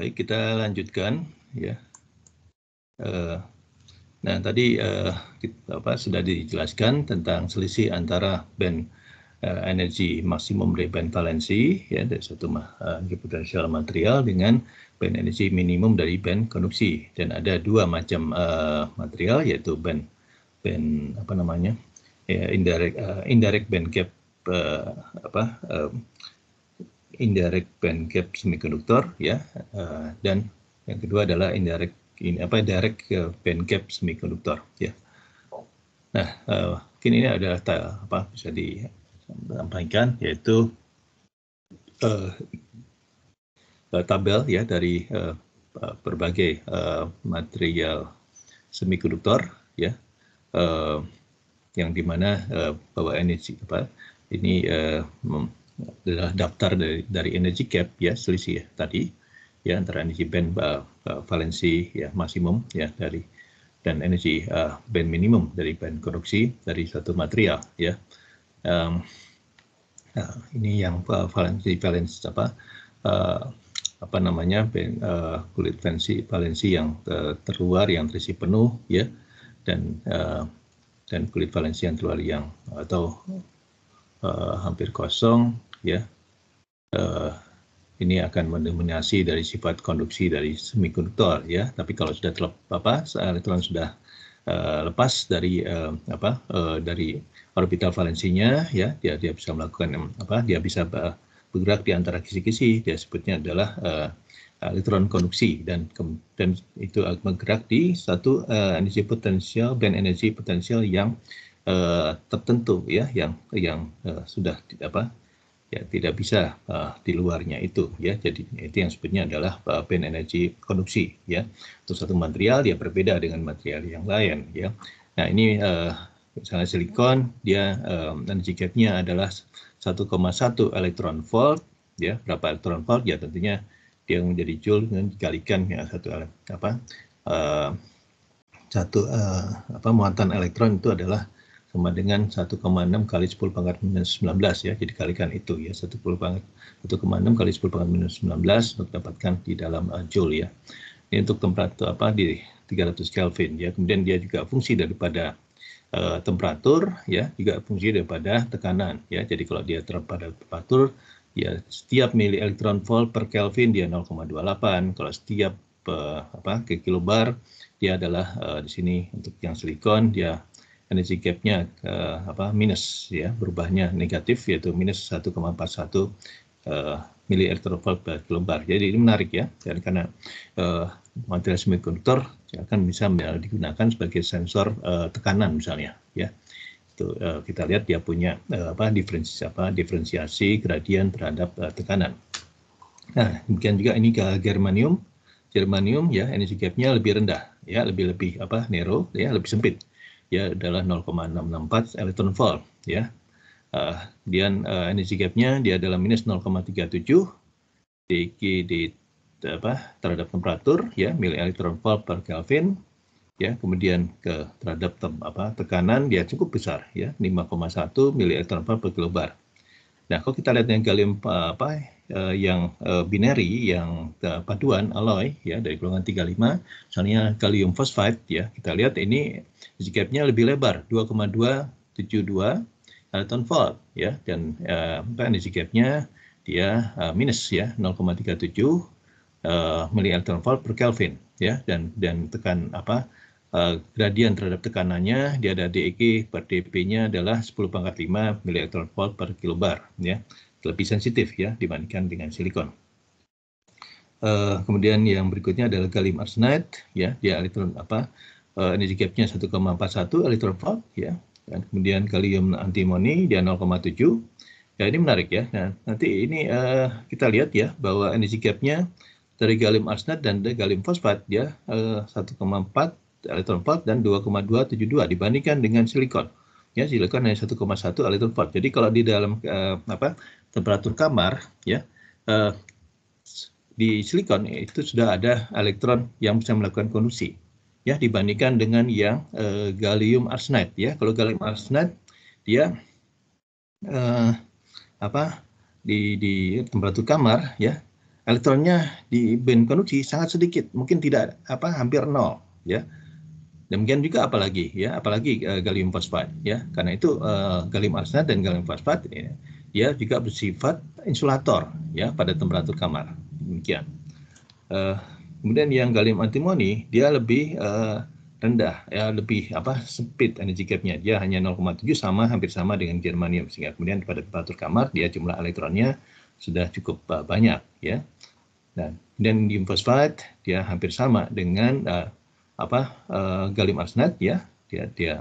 S1: Baik, kita lanjutkan ya. Eh, nah, tadi eh, kita, apa sudah dijelaskan tentang selisih antara band eh, energi maksimum dari band valensi ya dari satu uh, potensial material dengan band energi minimum dari band konduksi dan ada dua macam uh, material yaitu band band apa namanya ya, indirect uh, indirect band gap uh, apa uh, indirect band gap semikonduktor ya uh, dan yang kedua adalah indirect ini apa direct band gap semikonduktor ya. Nah, uh, mungkin ini adalah apa bisa disampaikan yaitu uh, tabel ya dari uh, berbagai uh, material semikonduktor ya uh, yang dimana uh, bahwa energi apa ini uh, adalah daftar dari dari energy gap ya selisih ya, tadi ya antara energy band uh, valensi ya maksimum ya dari dan energy uh, band minimum dari band konduksi dari satu material ya um, nah, ini yang uh, valensi valensi apa uh, apa namanya band, uh, eh, kulit valensi valensi yang uh, terluar yang terisi penuh ya dan uh, dan kulit valensi yang terluar yang atau uh, hampir kosong ya uh, ini akan mendominasi dari sifat konduksi dari semikonduktor ya tapi kalau sudah terlepas, apa elektron sudah uh, lepas dari uh, apa uh, dari orbital valensinya ya dia dia bisa melakukan apa dia bisa uh, bergerak di antara kisi-kisi dia sebutnya adalah uh, elektron konduksi dan kemudian itu bergerak di satu uh, energi potensial band energi potensial yang uh, tertentu ya yang yang uh, sudah apa ya tidak bisa uh, di luarnya itu ya jadi itu yang sebutnya adalah uh, eh, energi konduksi ya untuk satu material dia berbeda dengan material yang lain ya nah ini uh, misalnya silikon dia um, energi gapnya adalah 1,1 elektron volt ya berapa elektron volt ya tentunya dia menjadi joule dengan dikalikan ya satu apa uh, satu uh, apa muatan elektron itu adalah sama dengan 1,6 kali 10 pangkat minus 19 ya. Jadi kalikan itu ya 10 pangkat 1,6 kali 10 pangkat minus 19 untuk dapatkan di dalam uh, joule ya. Ini untuk temperatur apa di 300 Kelvin ya. Kemudian dia juga fungsi daripada uh, temperatur ya, juga fungsi daripada tekanan ya. Jadi kalau dia pada temperatur ya setiap mili elektron volt per Kelvin dia 0,28. Kalau setiap uh, apa ke kilobar dia adalah uh, di sini untuk yang silikon dia energy gapnya uh, apa minus ya berubahnya negatif yaitu minus 1,41 uh, mili electrovol per kilobar. Jadi ini menarik ya karena, karena uh, material semikonduktor akan bisa digunakan sebagai sensor uh, tekanan misalnya ya. Itu uh, kita lihat dia punya uh, apa diferensiasi apa diferensiasi gradien terhadap uh, tekanan. Nah, demikian juga ini ke germanium. Germanium ya energy gapnya lebih rendah ya lebih lebih apa narrow ya lebih sempit ya adalah 0,664 electron volt ya. Uh, eh, dia uh, eh, energy gapnya dia adalah minus 0,37 diki di apa terhadap temperatur ya mili elektron volt per Kelvin ya kemudian ke terhadap tem, apa tekanan dia cukup besar ya 5,1 mili elektron volt per kilobar. Nah kalau kita lihat yang galium apa eh, yang eh, binary yang paduan alloy ya dari golongan 35 misalnya kalium phosphide ya kita lihat ini jadi gapnya lebih lebar 2,272 ton volt ya dan uh, eh, energy gapnya dia uh, minus ya 0,37 uh, mili electron volt per Kelvin ya dan dan tekan apa uh, gradien terhadap tekanannya dia ada DEG per dp-nya adalah 10 pangkat 5 mili electron volt per kilobar ya lebih sensitif ya dibandingkan dengan silikon. Uh, kemudian yang berikutnya adalah gallium arsenide ya dia elektron apa uh, energy gapnya 1,41 electron volt ya dan kemudian kalium antimoni dia 0,7 ya ini menarik ya nah, nanti ini uh, kita lihat ya bahwa energy gapnya dari gallium arsenat dan gallium fosfat ya uh, eh, 1,4 electron volt dan 2,272 dibandingkan dengan silikon ya silikon hanya 1,1 electron volt jadi kalau di dalam uh, apa temperatur kamar ya uh, di silikon itu sudah ada elektron yang bisa melakukan konduksi ya dibandingkan dengan yang uh, eh, gallium arsenide ya. Kalau gallium arsenide dia uh, apa di di temperatur kamar ya elektronnya di band konduksi sangat sedikit, mungkin tidak apa hampir nol ya. Demikian juga apalagi ya, apalagi uh, eh, gallium fosfat ya. Karena itu uh, gallium arsenide dan gallium fosfat ya, dia juga bersifat insulator ya pada temperatur kamar. Demikian. Uh, Kemudian yang gallium antimoni dia lebih uh, rendah ya lebih apa sempit energi gapnya dia hanya 0,7 sama hampir sama dengan germanium sehingga kemudian pada temperatur kamar dia jumlah elektronnya sudah cukup uh, banyak ya dan dan indium fosfat dia hampir sama dengan uh, apa uh, gallium arsenat ya dia dia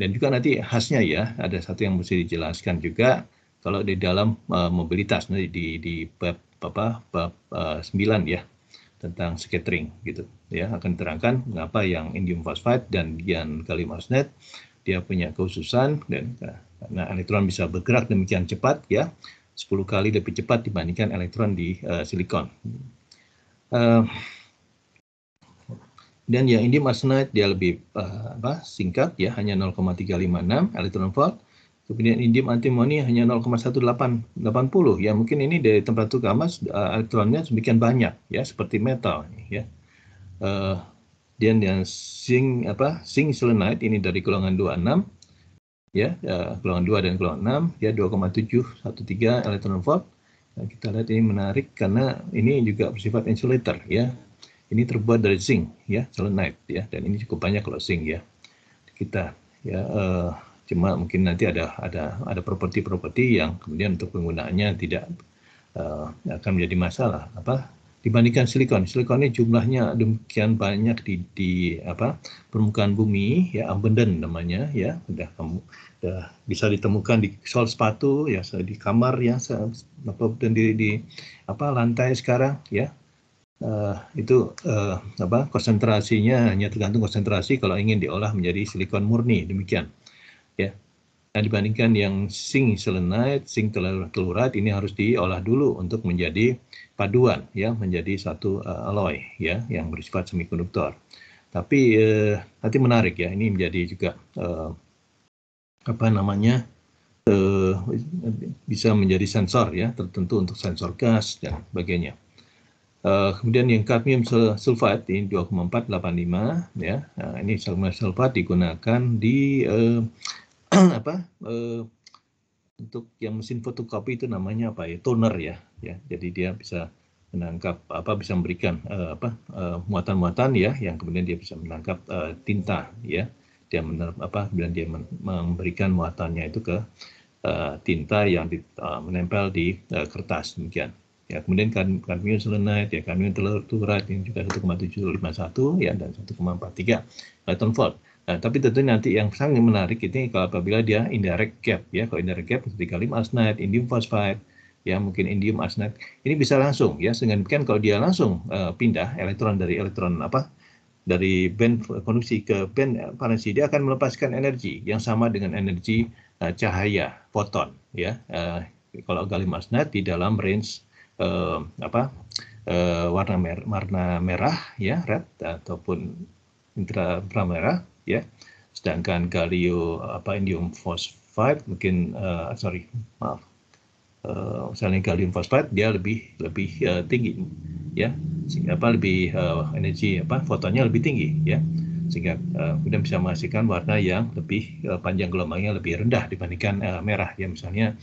S1: dan juga nanti khasnya ya ada satu yang mesti dijelaskan juga kalau di dalam uh, mobilitas nanti di di bab apa bab uh, 9 ya tentang scattering gitu ya akan diterangkan mengapa yang indium phosphide dan gian gallium arsenide dia punya khususan dan eh, karena elektron bisa bergerak demikian cepat ya 10 kali lebih cepat dibandingkan elektron di uh, silikon. Uh, dan yang indium arsenide dia lebih uh, apa, singkat ya hanya 0,356 elektron volt Kemudian indium antimoni hanya 0,1880. Ya mungkin ini dari tempat temperatur eh, gamma elektronnya sedemikian banyak ya seperti metal ya. Uh, dan yang zinc apa zinc selenide ini dari golongan 26 ya uh, golongan 2 dan golongan 6 ya 2,713 elektron volt. Nah, kita lihat ini menarik karena ini juga bersifat insulator ya. Ini terbuat dari zinc ya selenide ya dan ini cukup banyak kalau zinc ya. Kita ya uh, cuma mungkin nanti ada ada ada properti-properti yang kemudian untuk penggunaannya tidak uh, akan menjadi masalah apa dibandingkan silikon silikon ini jumlahnya demikian banyak di, di apa permukaan bumi ya abundant namanya ya sudah kamu sudah bisa ditemukan di sol sepatu ya di kamar ya dan di, di apa lantai sekarang ya uh, itu uh, apa konsentrasinya hanya tergantung konsentrasi kalau ingin diolah menjadi silikon murni demikian ya. Nah, dibandingkan yang sing selenite, sing telurat ini harus diolah dulu untuk menjadi paduan ya, menjadi satu uh, alloy ya yang bersifat semikonduktor. Tapi eh, nanti menarik ya, ini menjadi juga eh, apa namanya Uh, bisa menjadi sensor ya, tertentu untuk sensor gas dan sebagainya. Uh, kemudian yang kadmium sulfat ini 2,485 ya. Nah, ini kadmium sulfat digunakan di uh, apa eh, untuk yang mesin fotokopi itu namanya apa ya toner ya ya jadi dia bisa menangkap apa bisa memberikan eh, apa eh, muatan-muatan ya yang kemudian dia bisa menangkap eh, tinta ya dia mener, apa kemudian dia memberikan muatannya itu ke tinta yang di, uh, menempel di uh, kertas demikian ya kemudian kan, kadmium selenite ya kadmium telurat yang juga 1,751 ya dan 1,43 electron volt Nah, tapi tentu nanti yang sangat menarik ini kalau apabila dia indirect gap ya, kalau indirect gap seperti kalium arsenide, indium phosphide, ya mungkin indium arsenide, ini bisa langsung ya, sehingga demikian kalau dia langsung uh, pindah elektron dari elektron apa dari band konduksi ke band valensi dia akan melepaskan energi yang sama dengan energi uh, cahaya foton ya. Uh, kalau gallium arsenide di dalam range uh, apa uh, warna mer warna merah ya red ataupun merah ya. Sedangkan galio apa indium fosfat mungkin uh, sorry maaf uh, misalnya galium fosfat dia lebih lebih uh, tinggi ya sehingga apa lebih uh, energi apa fotonnya lebih tinggi ya sehingga uh, kemudian bisa menghasilkan warna yang lebih uh, panjang gelombangnya lebih rendah dibandingkan uh, merah ya misalnya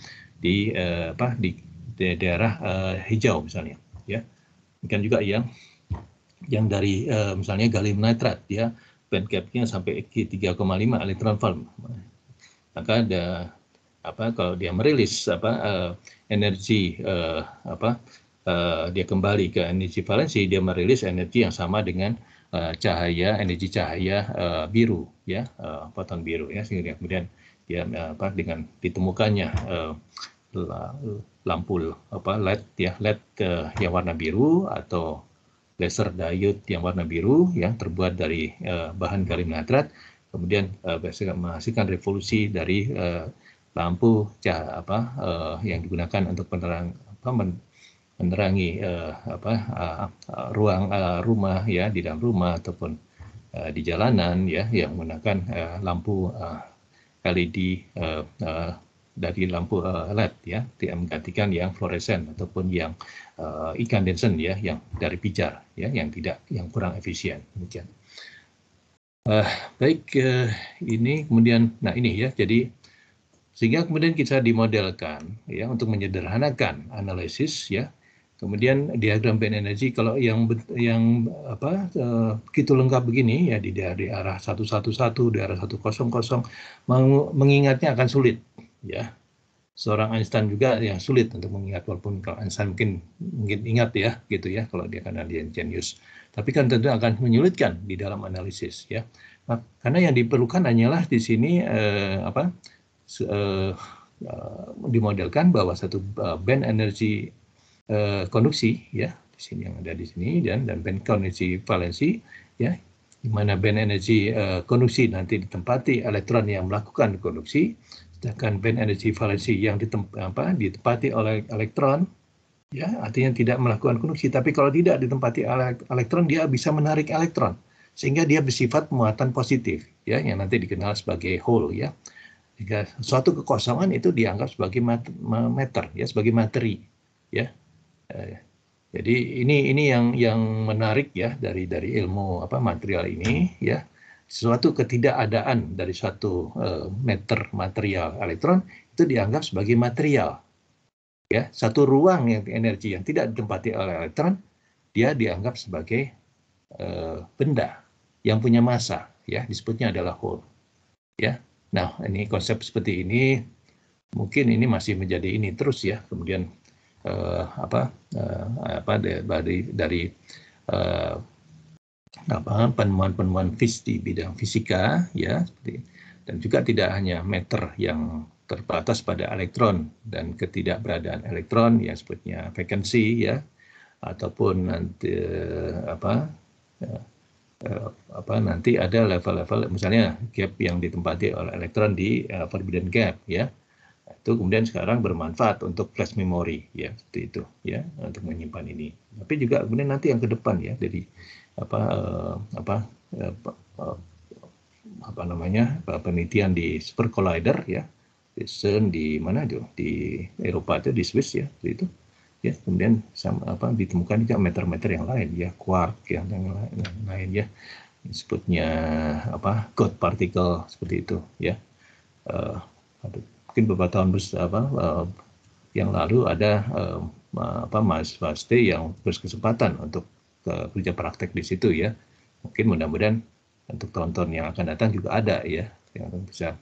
S1: di uh, apa di, di daerah uh, hijau misalnya ya demikian juga yang yang dari uh, misalnya galium nitrat ya gapnya sampai G3,5 electron volt. Maka ada apa kalau dia merilis apa uh, energi uh, apa uh, dia kembali ke energi valensi dia merilis energi yang sama dengan uh, cahaya energi cahaya uh, biru ya uh, foton biru ya sehingga kemudian dia apa dengan ditemukannya uh, lampu apa led ya led uh, yang warna biru atau laser diode yang warna biru yang terbuat dari uh, bahan gallium nitrat kemudian uh, menghasilkan revolusi dari uh, lampu cah, apa uh, yang digunakan untuk penerang apa, menerangi uh, apa uh, ruang uh, rumah ya di dalam rumah ataupun uh, di jalanan ya yang menggunakan uh, lampu uh, LED uh, uh, dari lampu uh, LED ya menggantikan yang fluoresen ataupun yang uh, ikan densen ya yang dari pijar ya yang tidak yang kurang efisien demikian. Uh, baik uh, ini kemudian nah ini ya jadi sehingga kemudian kita dimodelkan ya untuk menyederhanakan analisis ya kemudian diagram band energy kalau yang yang apa uh, lengkap begini ya di dari arah satu, di arah 100 mengingatnya akan sulit ya seorang Einstein juga yang sulit untuk mengingat walaupun kalau Einstein mungkin mungkin ingat ya gitu ya kalau dia karena dia genius tapi kan tentu akan menyulitkan di dalam analisis ya nah, karena yang diperlukan hanyalah di sini eh, apa eh, eh, dimodelkan bahwa satu eh, band energi eh, konduksi ya di sini yang ada di sini dan dan band konduksi valensi ya di mana band energi eh, konduksi nanti ditempati elektron yang melakukan konduksi sedangkan band energy valensi yang apa, ditempati oleh elektron ya artinya tidak melakukan konduksi tapi kalau tidak ditempati elektron dia bisa menarik elektron sehingga dia bersifat muatan positif ya yang nanti dikenal sebagai hole ya jika suatu kekosongan itu dianggap sebagai meter ya sebagai materi ya eh, jadi ini ini yang yang menarik ya dari dari ilmu apa material ini ya sesuatu ketidakadaan dari suatu uh, meter material elektron itu dianggap sebagai material. Ya, satu ruang yang energi yang tidak ditempati oleh elektron dia dianggap sebagai uh, benda yang punya massa, ya disebutnya adalah hole. Ya. Nah, ini konsep seperti ini mungkin ini masih menjadi ini terus ya. Kemudian uh, apa uh, apa dari dari uh, apa penemuan-penemuan FIS di bidang fisika ya seperti dan juga tidak hanya meter yang terbatas pada elektron dan ketidakberadaan elektron ya sebutnya vacancy ya ataupun nanti eh, apa ya, apa nanti ada level-level misalnya gap yang ditempati oleh elektron di uh, forbidden gap ya itu kemudian sekarang bermanfaat untuk flash memory ya seperti itu ya untuk menyimpan ini tapi juga kemudian nanti yang ke depan ya dari apa eh, ya, apa eh, apa namanya eh, penelitian di Super Collider ya di di mana aja di Eropa aja di Swiss ya itu ya kemudian sama, apa ditemukan juga meter-meter yang lain ya quark ya, yang, yang, lain, ya disebutnya apa God particle seperti itu ya uh, mungkin beberapa tahun apa uh, yang lalu ada uh, apa mahasiswa yang berkesempatan untuk ke kerja praktek di situ ya. Mungkin mudah-mudahan untuk tahun-tahun yang akan datang juga ada ya yang bisa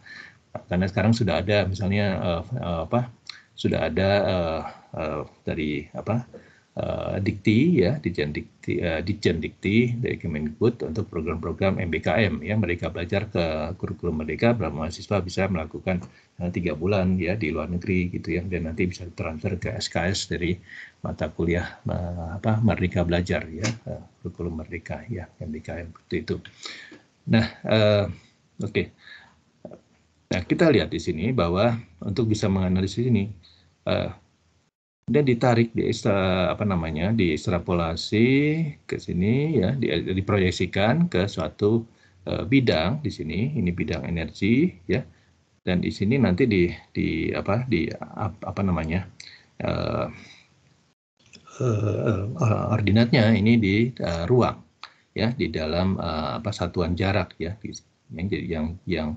S1: karena sekarang sudah ada misalnya uh, apa sudah ada uh, uh, dari apa Eh, dikti ya, Dijen Dikti, uh, Dijen Dikti dari Kemendikbud untuk program-program MBKM ya, mereka belajar ke kurikulum mereka, berapa mahasiswa bisa melakukan eh, tiga bulan ya di luar negeri gitu ya, dan nanti bisa transfer ke SKS dari mata kuliah uh, apa mereka Belajar ya, uh, kurikulum Merdeka ya, MBKM seperti itu. Nah, uh, oke. Okay. Nah, kita lihat di sini bahwa untuk bisa menganalisis ini, Kemudian ditarik di apa namanya di diekstrapolasi ke sini ya di, diproyeksikan ke suatu uh, bidang di sini ini bidang energi ya dan di sini nanti di di apa di apa namanya uh, uh, ordinatnya ini di uh, ruang ya di dalam uh, apa satuan jarak ya yang yang yang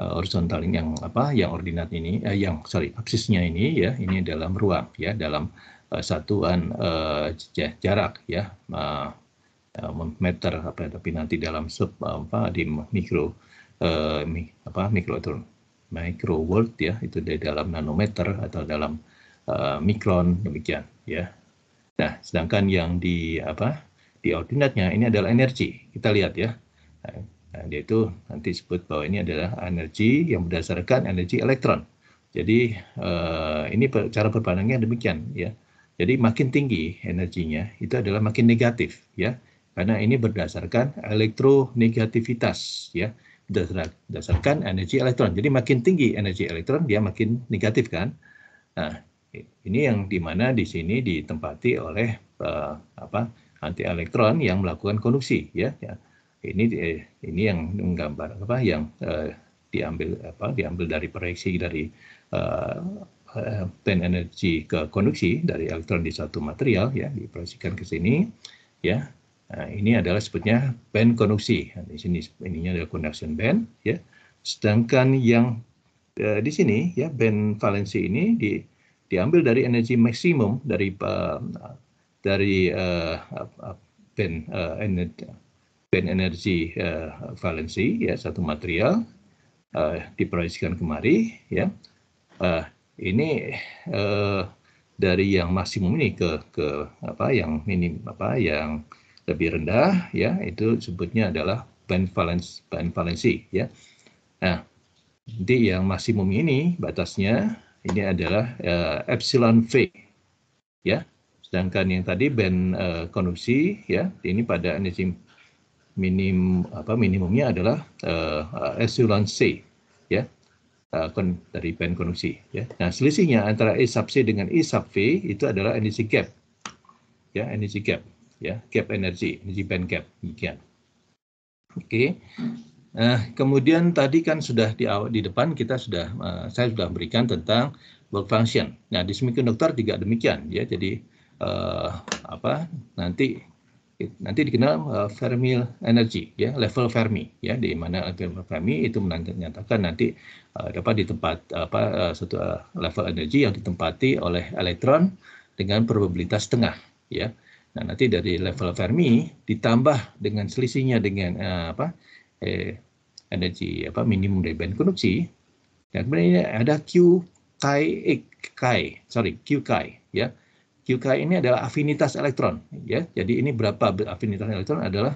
S1: Eh, horizontal ini yang apa yang ordinat ini uh, yang sorry absisnya ini ya ini dalam ruang ya dalam uh, satuan uh, jarak ya uh, meter apa tapi nanti dalam sub apa di mikro uh, mi, apa mikro itu mikro world ya itu di dalam nanometer atau dalam uh, mikron demikian ya nah sedangkan yang di apa di ordinatnya ini adalah energi kita lihat ya Nah, dia itu nanti sebut bahwa ini adalah energi yang berdasarkan energi elektron. Jadi eh, ini cara berpandangnya demikian ya. Jadi makin tinggi energinya itu adalah makin negatif ya. Karena ini berdasarkan elektronegativitas ya. Berdasarkan energi elektron. Jadi makin tinggi energi elektron dia makin negatif kan. Nah, ini yang dimana di sini ditempati oleh eh, apa anti elektron yang melakukan konduksi ya. ya ini eh, ini yang menggambar apa yang uh, diambil apa diambil dari proyeksi dari uh, energi ke konduksi dari elektron di satu material ya diproyeksikan ke sini ya nah, ini adalah sebutnya band konduksi nah, di sini ininya adalah conduction band ya sedangkan yang uh, di sini ya band valensi ini di, diambil dari energi maksimum dari uh, dari uh, band uh, energi band energi uh, eh, valensi ya satu material uh, diproyeksikan kemari ya uh, ini uh, dari yang maksimum ini ke ke apa yang minim apa yang lebih rendah ya itu sebutnya adalah band valens band valensi ya nah di yang maksimum ini batasnya ini adalah uh, epsilon v ya sedangkan yang tadi band uh, konduksi ya ini pada energi minim apa minimumnya adalah uh, eh, epsilon C ya uh, dari band konduksi ya. Nah, selisihnya antara E sub C dengan E sub V itu adalah energy gap. Ya, energy gap ya, gap energy, energy band gap demikian. Oke. Okay. Nah, eh, kemudian tadi kan sudah di awal, di depan kita sudah uh, saya sudah berikan tentang work function. Nah, di semikonduktor juga demikian ya. Jadi uh, apa nanti nanti dikenal uh, Fermi energy ya level Fermi ya di mana level Fermi itu menyatakan nanti uh, dapat tempat apa uh, satu uh, level energi yang ditempati oleh elektron dengan probabilitas setengah ya nah nanti dari level Fermi ditambah dengan selisihnya dengan uh, apa eh, energi apa minimum dari band konduksi dan kemudian ada Q kai eh, kai sorry Q kai ya QKI ini adalah afinitas elektron, ya. Jadi ini berapa afinitas elektron adalah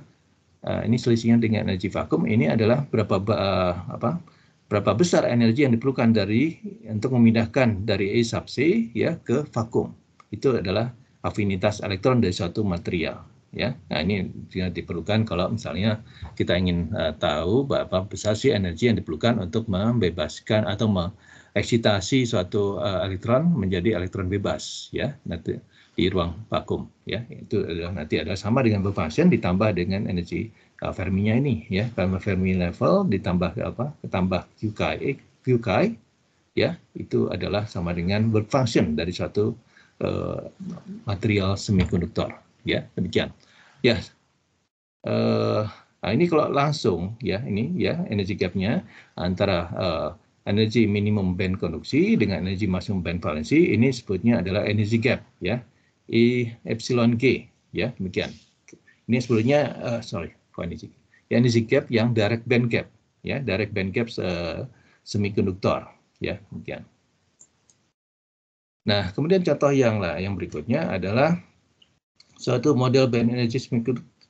S1: uh, ini selisihnya dengan energi vakum. Ini adalah berapa uh, apa? Berapa besar energi yang diperlukan dari untuk memindahkan dari A sub C ya ke vakum. Itu adalah afinitas elektron dari suatu material, ya. Nah ini yang diperlukan kalau misalnya kita ingin uh, tahu berapa besar sih energi yang diperlukan untuk membebaskan atau me eksitasi suatu uh, elektron menjadi elektron bebas ya nanti di ruang vakum ya itu adalah nanti adalah sama dengan berfungsian ditambah dengan energi uh, eh, fermi ini ya karena Fermi level ditambah apa ketambah QKI QKI ya itu adalah sama dengan berfungsian dari suatu uh, material semikonduktor ya demikian ya uh, nah ini kalau langsung ya ini ya energi gapnya antara uh, energi minimum band konduksi dengan energi maksimum band valensi ini sebutnya adalah energy gap ya e epsilon g ya demikian ini sebetulnya uh, sorry energy ya energy gap yang direct band gap ya direct band gap uh, semikonduktor ya demikian nah kemudian contoh yang lah yang berikutnya adalah suatu model band energi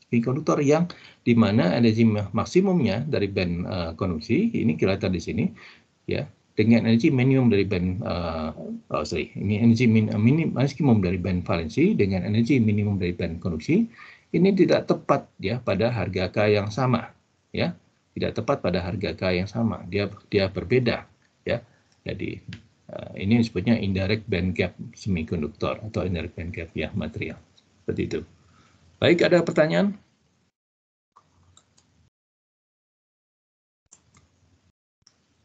S1: semikonduktor yang di mana energi maksimumnya dari band uh, konduksi ini kelihatan di sini ya dengan energi minimum dari band uh, oh, sorry ini energi min, uh, minim maksimum dari band valensi dengan energi minimum dari band konduksi ini tidak tepat ya pada harga K yang sama ya tidak tepat pada harga K yang sama dia dia berbeda ya jadi uh, ini disebutnya indirect band gap semikonduktor atau indirect band gap ya material seperti itu baik ada pertanyaan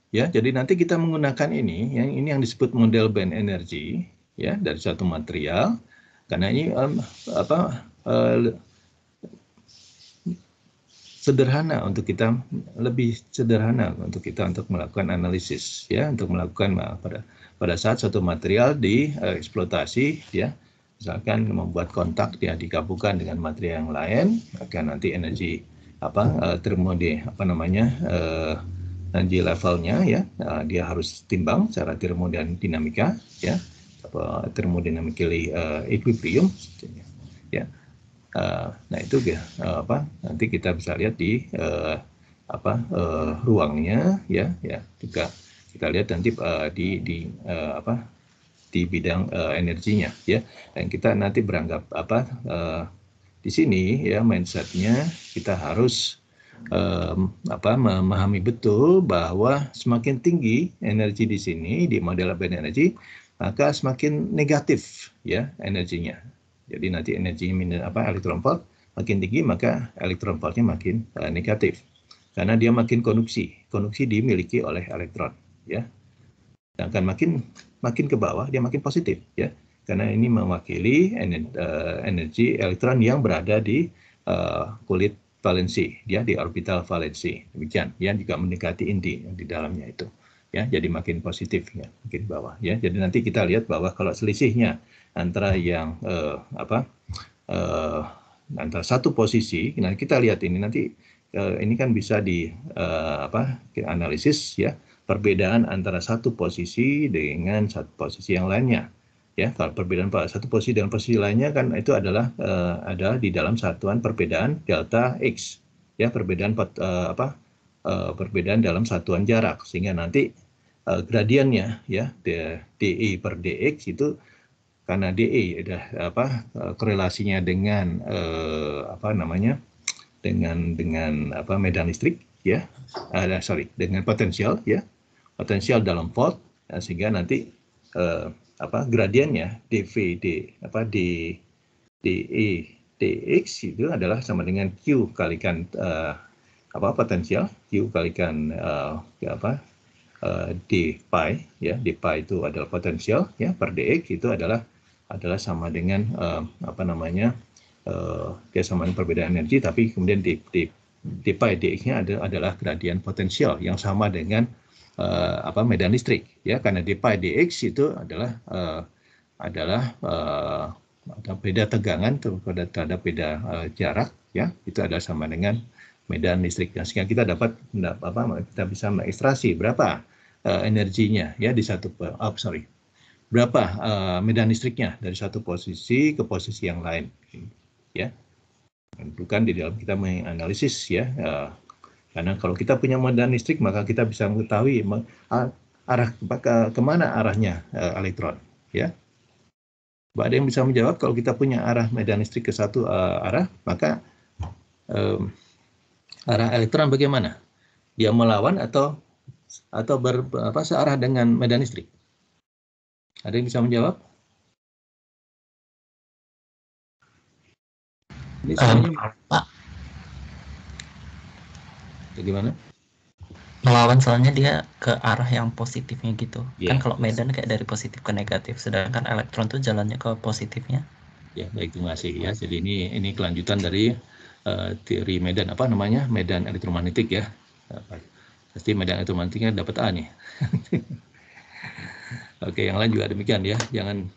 S1: Ya, jadi nanti kita menggunakan ini, yang ini yang disebut model band energy, ya dari suatu material, karena ini um, apa uh, sederhana untuk kita lebih sederhana untuk kita untuk melakukan analisis, ya untuk melakukan eh, pada pada saat suatu material dieksploitasi, eh, ya misalkan membuat kontak ya digabungkan dengan material yang lain, akan nanti energi apa uh, termode apa namanya uh, di levelnya ya uh, dia harus timbang secara termodinamika ya termodinamikili uh, eh, equilibrium ya uh, nah itu uh, apa nanti kita bisa lihat di uh, apa uh, ruangnya ya ya juga kita lihat nanti uh, di di uh, apa di bidang uh, energinya ya dan kita nanti beranggap apa uh, di sini ya mindsetnya kita harus um, apa, memahami betul bahwa semakin tinggi energi di sini di model band energi maka semakin negatif ya energinya. Jadi nanti energi apa elektron volt makin tinggi maka elektron voltnya makin uh, negatif karena dia makin konduksi. Konduksi dimiliki oleh elektron ya. Sedangkan makin makin ke bawah dia makin positif ya karena ini mewakili eh, energi, uh, elektron yang berada di uh, kulit valensi ya di orbital valensi demikian ya juga mendekati inti di dalamnya itu ya jadi makin positif ya makin bawah ya jadi nanti kita lihat bahwa kalau selisihnya antara yang eh, apa eh, antara satu posisi nah kita lihat ini nanti eh, ini kan bisa di eh, apa analisis ya perbedaan antara satu posisi dengan satu posisi yang lainnya ya kalau perbedaan satu posisi dengan posisi lainnya kan itu adalah uh, ada di dalam satuan perbedaan delta x ya perbedaan uh, apa uh, perbedaan dalam satuan jarak sehingga nanti uh, gradiennya ya de, e per dx itu karena de ada apa uh, korelasinya dengan uh, apa namanya dengan dengan apa medan listrik ya ada uh, sorry dengan potensial ya potensial dalam volt ya, sehingga nanti uh, apa gradiennya dvd apa d de dx itu adalah sama dengan q kalikan uh, apa potensial q kalikan uh, apa uh, d pi ya d pi itu adalah potensial ya per dx itu adalah adalah sama dengan uh, apa namanya uh, kesamaan ya, perbedaan energi tapi kemudian d, d, d pi dx-nya adalah, adalah gradien potensial yang sama dengan uh, apa medan listrik ya karena d pi dx itu adalah uh, adalah uh, beda tegangan terhadap, terhadap beda uh, jarak ya itu adalah sama dengan medan listrik dan nah, sehingga kita dapat apa kita bisa mengekstrasi berapa uh, energinya ya di satu oh, sorry berapa uh, medan listriknya dari satu posisi ke posisi yang lain ya bukan di dalam kita menganalisis ya uh, karena kalau kita punya medan listrik, maka kita bisa mengetahui arah ke, kemana arahnya e, elektron. Ya, ada yang bisa menjawab kalau kita punya arah medan listrik ke satu uh, arah, maka um, arah elektron bagaimana? Dia melawan atau atau ber, apa, searah dengan medan listrik? Ada yang bisa menjawab? Ini um, Pak, atau gimana melawan soalnya dia ke arah yang positifnya gitu yeah. kan iya. kalau medan kayak dari positif ke negatif sedangkan elektron tuh jalannya ke positifnya ya baik terima kasih ya jadi ini ini kelanjutan dari uh, teori medan apa namanya medan elektromagnetik ya pasti medan elektromagnetiknya dapat A nih oke yang lain juga demikian ya jangan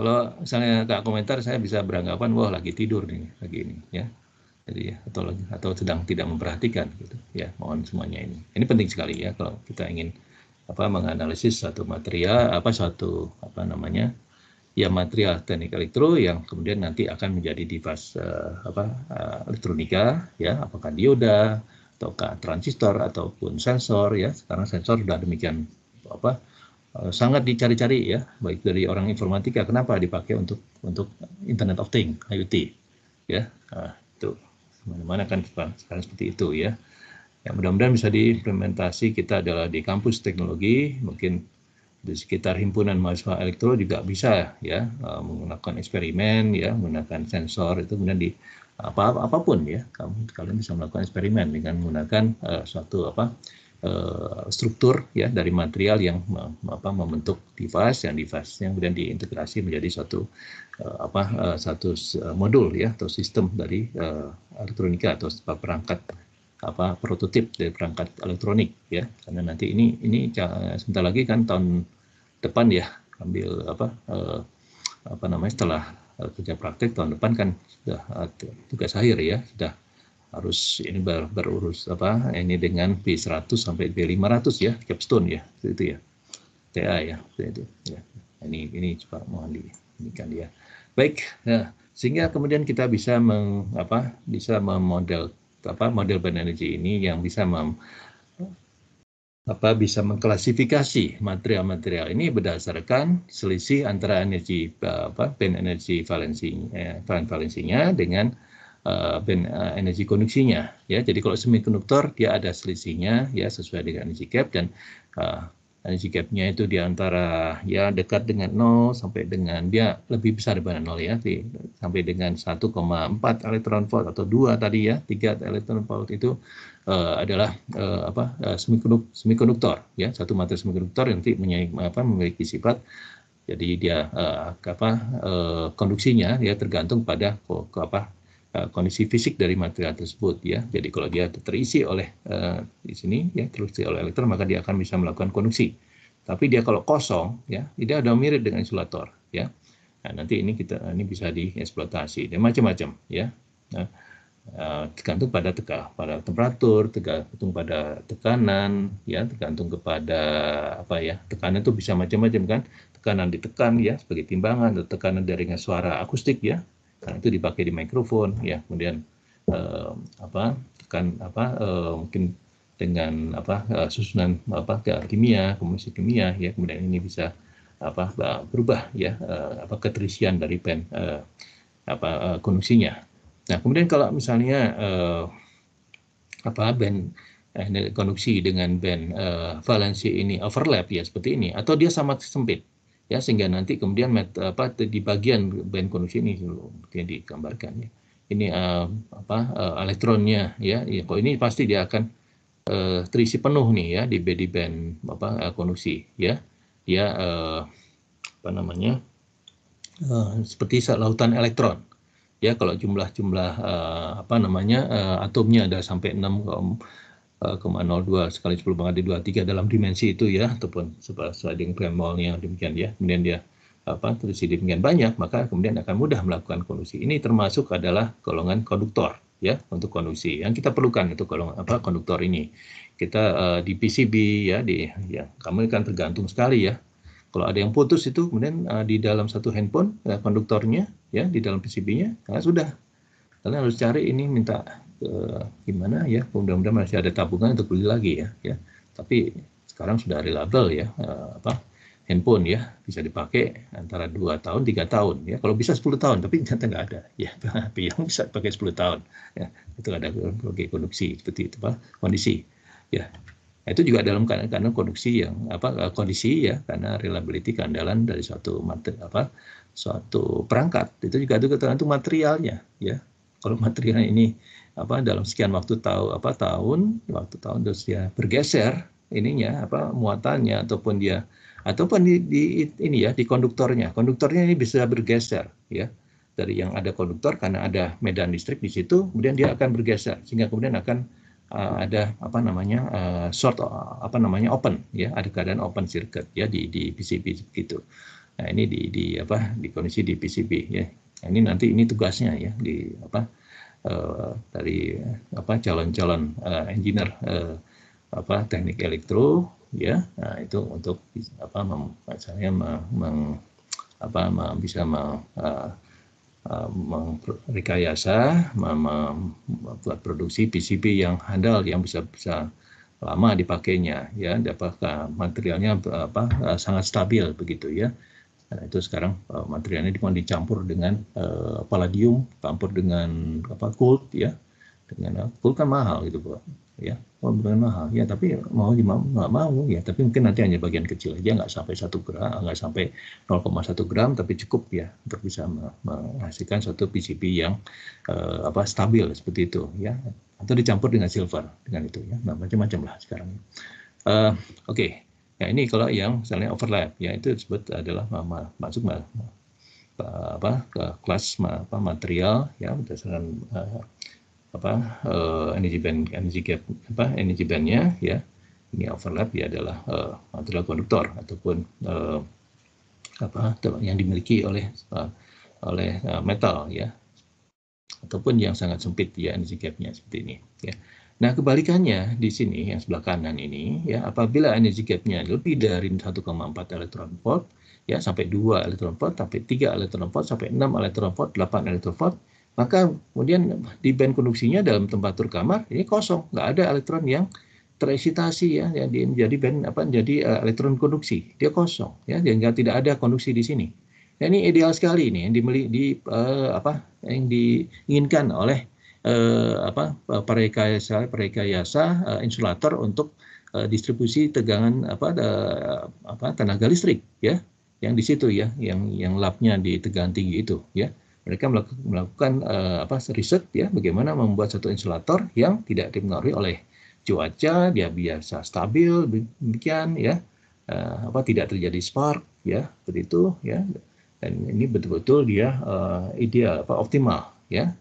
S1: kalau misalnya tak komentar saya bisa beranggapan wah lagi tidur nih lagi ini ya jadi atau atau sedang tidak memperhatikan gitu ya mohon semuanya ini ini penting sekali ya kalau kita ingin apa menganalisis satu material apa satu apa namanya ya material teknik elektro yang kemudian nanti akan menjadi device uh, apa uh, elektronika ya apakah dioda ataukah transistor ataupun sensor ya sekarang sensor sudah demikian apa uh, sangat dicari-cari ya baik dari orang informatika kenapa dipakai untuk untuk Internet of thing IoT ya uh, itu Mana-mana kan sekarang seperti itu ya. Ya mudah-mudahan bisa diimplementasi kita adalah di kampus teknologi, mungkin di sekitar himpunan mahasiswa elektro juga bisa ya eh, menggunakan eksperimen ya, menggunakan sensor itu kemudian di apa apapun ya kamu kalian bisa melakukan eksperimen dengan menggunakan uh, suatu apa Eh, struktur ya dari material yang apa membentuk device yang device yang kemudian diintegrasi menjadi satu eh, apa eh, satu modul ya atau sistem dari elektronika atau perangkat apa prototip dari perangkat elektronik ya karena nanti ini ini sebentar lagi kan tahun depan ya ambil apa apa namanya setelah kerja praktek tahun depan kan sudah tugas akhir ya sudah harus ini ber, berurus apa ini dengan B100 sampai B500 ya capstone ya itu ya TA ya itu ya ini ini coba mohon di ini kan ya baik nah, sehingga kemudian kita bisa meng, apa bisa memodel apa model band energy ini yang bisa mem, apa bisa mengklasifikasi material-material ini berdasarkan selisih antara energi apa band energi valensi eh, valensinya dengan uh, eh, band, eh, energi konduksinya ya. Jadi kalau semikonduktor dia ada selisihnya ya sesuai dengan energi gap dan uh, energi gapnya itu di antara ya dekat dengan 0 sampai dengan dia lebih besar daripada 0 ya di, sampai dengan 1,4 elektron volt atau 2 tadi ya 3 elektron volt itu uh, adalah uh, apa uh, semikonduktor ya satu materi semikonduktor yang nanti memiliki, apa, memiliki sifat jadi dia uh, apa uh, konduksinya ya tergantung pada ke, ke apa Eh, kondisi fisik dari material tersebut ya. Jadi kalau dia terisi oleh uh, di sini ya terisi oleh elektron maka dia akan bisa melakukan konduksi. Tapi dia kalau kosong ya, dia ada mirip dengan insulator ya. Nah, nanti ini kita ini bisa dieksploitasi dan macam-macam ya. Nah, eh, tergantung pada teka, pada temperatur, tergantung pada tekanan, ya, tergantung kepada apa ya, tekanan itu bisa macam-macam kan, tekanan ditekan ya, sebagai timbangan, atau tekanan dari suara akustik ya, karena itu dipakai di mikrofon ya kemudian eh, apa kan apa eh, mungkin dengan apa eh, susunan apa kimia komposisi kimia ya kemudian ini bisa apa berubah ya eh, apa keterisian dari pen eh, apa eh, kondisinya nah kemudian kalau misalnya eh, apa band eh, konduksi dengan band eh, valensi ini overlap ya seperti ini atau dia sama sempit ya sehingga nanti kemudian met, apa di bagian band konduksi ini yang digambarkan ya ini uh, apa uh, elektronnya ya, ya kok ini pasti dia akan uh, terisi penuh nih ya di body band apa uh, konduksi ya dia ya, uh, apa namanya uh, seperti lautan elektron ya kalau jumlah-jumlah uh, apa namanya uh, atomnya ada sampai 6 0,02 eh, sekali 10 pangkat di 23 dalam dimensi itu ya ataupun dengan premolnya demikian ya kemudian dia apa terisi demikian banyak maka kemudian akan mudah melakukan konduksi ini termasuk adalah golongan konduktor ya untuk konduksi yang kita perlukan itu golongan apa konduktor ini kita uh, di PCB ya di ya kamu kan tergantung sekali ya kalau ada yang putus itu kemudian uh, di dalam satu handphone ya, konduktornya ya di dalam PCB-nya nah, sudah kalian harus cari ini minta ke eh, gimana ya mudah-mudahan masih ada tabungan untuk beli lagi ya ya tapi sekarang sudah reliable ya eh, apa handphone ya bisa dipakai antara dua tahun tiga tahun ya kalau bisa 10 tahun tapi ternyata nggak ada ya tapi yang bisa pakai 10 tahun ya itu ada berbagai kondisi seperti itu pak kondisi ya nah, itu juga dalam karena, karena kondisi yang apa eh, kondisi ya karena reliability keandalan dari suatu materi apa suatu perangkat itu juga itu tergantung materialnya ya kalau material ini apa dalam sekian waktu tahu apa tahun waktu tahun terus dia bergeser ininya apa muatannya ataupun dia ataupun di, di ini ya di konduktornya konduktornya ini bisa bergeser ya dari yang ada konduktor karena ada medan listrik di situ kemudian dia akan bergeser sehingga kemudian akan uh, ada apa namanya uh, eh, short uh, apa namanya open ya ada keadaan open circuit ya di di PCB gitu nah ini di di apa di kondisi di PCB ya nah, ini nanti ini tugasnya ya di apa Eh, dari apa calon-calon uh, engineer uh, apa teknik elektro ya nah, itu untuk apa misalnya meng, apa mem, bisa meng, uh, uh, merekayasa membuat produksi PCB yang handal yang bisa bisa lama dipakainya ya apakah materialnya apa sangat stabil begitu ya Nah, itu sekarang uh, materialnya dicampur dengan uh, eh, palladium, campur dengan apa gold ya. Dengan uh, gold kan mahal gitu, Pak. Ya, oh, bukan mahal. Ya, tapi mau gimana nggak mau ya, tapi mungkin nanti hanya bagian kecil aja nggak sampai satu gram, nggak sampai 0,1 gram tapi cukup ya untuk bisa menghasilkan suatu PCB yang uh, apa stabil seperti itu ya. Atau dicampur dengan silver dengan itu ya. Nah, macam-macam lah sekarang. Uh, Oke, okay Nah, ini kalau yang misalnya overlap, ya itu disebut adalah masuk apa ke kelas apa material ya berdasarkan uh, apa uh, energy band energy gap apa energy bandnya ya ini overlap ya adalah uh, material konduktor ataupun uh, apa yang dimiliki oleh uh, oleh uh, metal ya ataupun yang sangat sempit ya energy gapnya seperti ini ya Nah, kebalikannya di sini yang sebelah kanan ini ya apabila energi gapnya lebih dari 1,4 elektron volt ya sampai 2 elektron volt, sampai 3 elektron volt, sampai 6 elektron volt, 8 elektron volt, maka kemudian di band konduksinya dalam temperatur kamar ini kosong, nggak ada elektron yang tereksitasi ya yang jadi band apa jadi eh, elektron konduksi dia kosong ya sehingga tidak ada konduksi di sini nah, ini ideal sekali ini yang di uh, apa yang diinginkan oleh eh, apa eh, perekayasa perekayasa eh, insulator untuk eh, distribusi tegangan apa eh, apa tenaga listrik ya yang di situ ya yang yang labnya di tegangan tinggi itu ya mereka melakukan eh, apa riset ya bagaimana membuat satu insulator yang tidak dipengaruhi oleh cuaca dia biasa stabil demikian ya eh, apa tidak terjadi spark ya seperti itu ya dan ini betul-betul dia uh, ideal apa optimal ya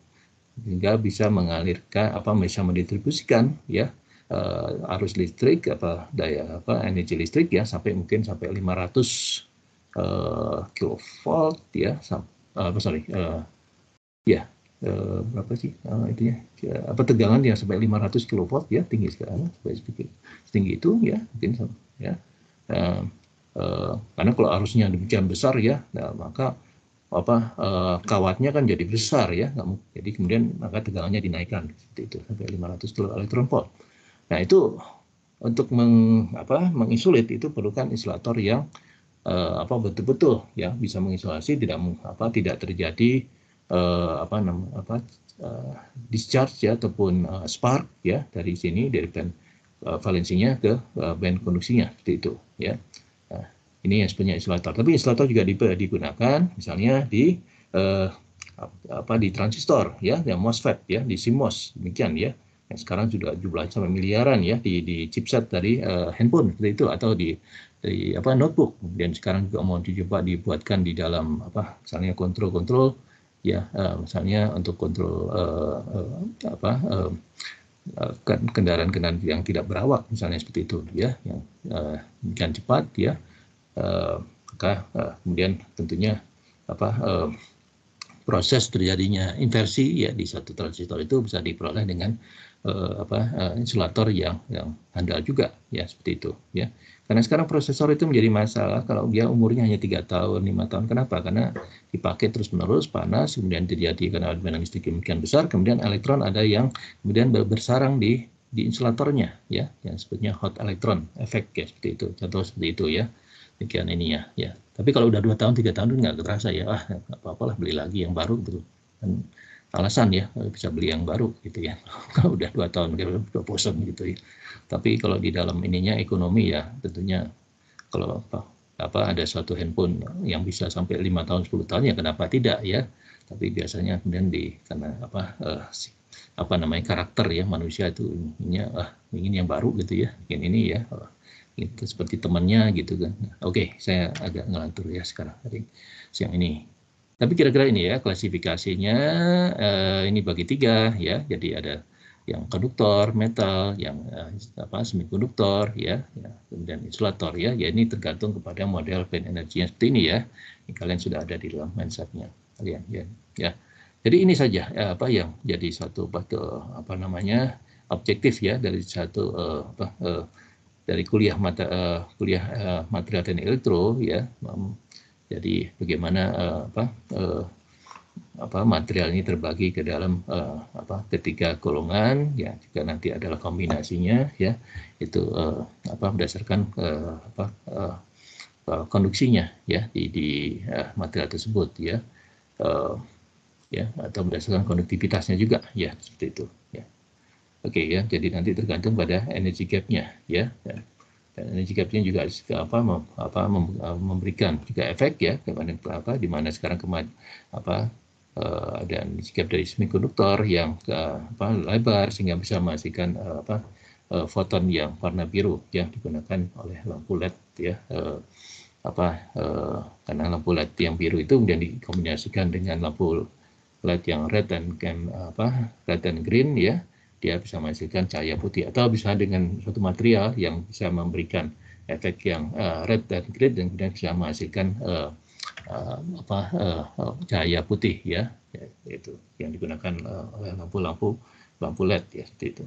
S1: sehingga bisa mengalirkan apa bisa mendistribusikan ya uh, arus listrik apa daya apa energi listrik ya sampai mungkin sampai 500 uh, eh, kilovolt ya sam, uh, sorry uh, ya uh, berapa sih uh, itu ya apa tegangan yang sampai 500 kilovolt ya tinggi sekali sampai sedikit setinggi itu ya mungkin ya uh, uh, karena kalau arusnya demikian besar ya nah, maka apa e, kawatnya kan jadi besar ya jadi kemudian maka tegangannya dinaikkan seperti itu sampai 500 elektron volt nah itu untuk meng, apa, mengisolit itu perlukan isolator yang e, apa betul-betul ya bisa mengisolasi tidak apa tidak terjadi e, apa namanya apa e, discharge ya ataupun e, spark ya dari sini dari band e, valensinya ke e, band konduksinya seperti itu ya ini yang sebenarnya insulator. Tapi insulator juga digunakan misalnya di eh, apa di transistor ya, yang MOSFET ya, di CMOS demikian ya. Yang sekarang sudah jumlah sampai miliaran ya di di chipset dari eh, handphone seperti itu atau di di apa notebook. Dan sekarang juga mau dicoba dibuatkan di dalam apa misalnya kontrol-kontrol ya eh, misalnya untuk kontrol eh, eh, apa eh, eh kendaraan-kendaraan yang tidak berawak misalnya seperti itu ya yang uh, cepat ya maka eh, uh, eh, kemudian tentunya apa uh, proses terjadinya inversi ya di satu transistor itu bisa diperoleh dengan uh, apa uh, insulator yang yang handal juga ya seperti itu ya karena sekarang prosesor itu menjadi masalah kalau dia umurnya hanya tiga tahun lima tahun kenapa karena dipakai terus menerus panas kemudian terjadi karena aliran listrik demikian besar kemudian elektron ada yang kemudian bersarang di di insulatornya ya yang sebutnya hot elektron efek ya seperti itu contoh seperti itu ya demikian ini ya ya tapi kalau udah dua tahun tiga tahun nggak terasa ya ah nggak apa-apalah beli lagi yang baru gitu Dan alasan ya bisa beli yang baru gitu ya kalau udah dua tahun udah bosan gitu ya tapi kalau di dalam ininya ekonomi ya tentunya kalau apa, apa ada suatu handphone yang bisa sampai lima tahun sepuluh tahun ya kenapa tidak ya tapi biasanya kemudian di karena apa eh, apa namanya karakter ya manusia itu inginnya ah ingin yang baru gitu ya ingin ini ya gitu seperti temannya gitu kan oke saya agak ngelantur ya sekarang hari siang ini tapi kira-kira ini ya klasifikasinya eh, ini bagi tiga ya jadi ada yang konduktor metal yang eh, apa semikonduktor ya, ya kemudian insulator ya ya ini tergantung kepada model band energi yang seperti ini ya ini kalian sudah ada di dalam mindsetnya kalian ya ya jadi ini saja ya, apa yang jadi satu apa, apa namanya objektif ya dari satu uh, apa, uh, dari kuliah mata uh, kuliah uh, material dan elektro ya um, jadi bagaimana uh, apa uh, apa material ini terbagi ke dalam uh, apa ketiga golongan ya juga nanti adalah kombinasinya ya itu uh, apa berdasarkan uh, apa uh, konduksinya ya di, di uh, material tersebut ya uh, ya atau berdasarkan konduktivitasnya juga ya seperti itu ya. Oke okay, ya, jadi nanti tergantung pada energy gap-nya ya. Dan energy gap-nya juga apa, mem, apa e, memberikan juga efek ya kepada apa di mana sekarang kemarin apa uh, ada energy gap dari semikonduktor yang uh, apa lebar sehingga bisa menghasilkan uh, e, apa uh, foton yang warna biru yang digunakan oleh lampu LED ya. Uh, apa uh, karena lampu LED yang biru itu kemudian dikombinasikan dengan lampu LED yang red dan apa red dan green ya dia bisa menghasilkan cahaya putih atau bisa dengan suatu material yang bisa memberikan efek yang uh, red dan green dan kemudian bisa menghasilkan uh, uh, apa uh, cahaya putih ya itu yang digunakan oleh uh, lampu-lampu lampu LED ya seperti itu.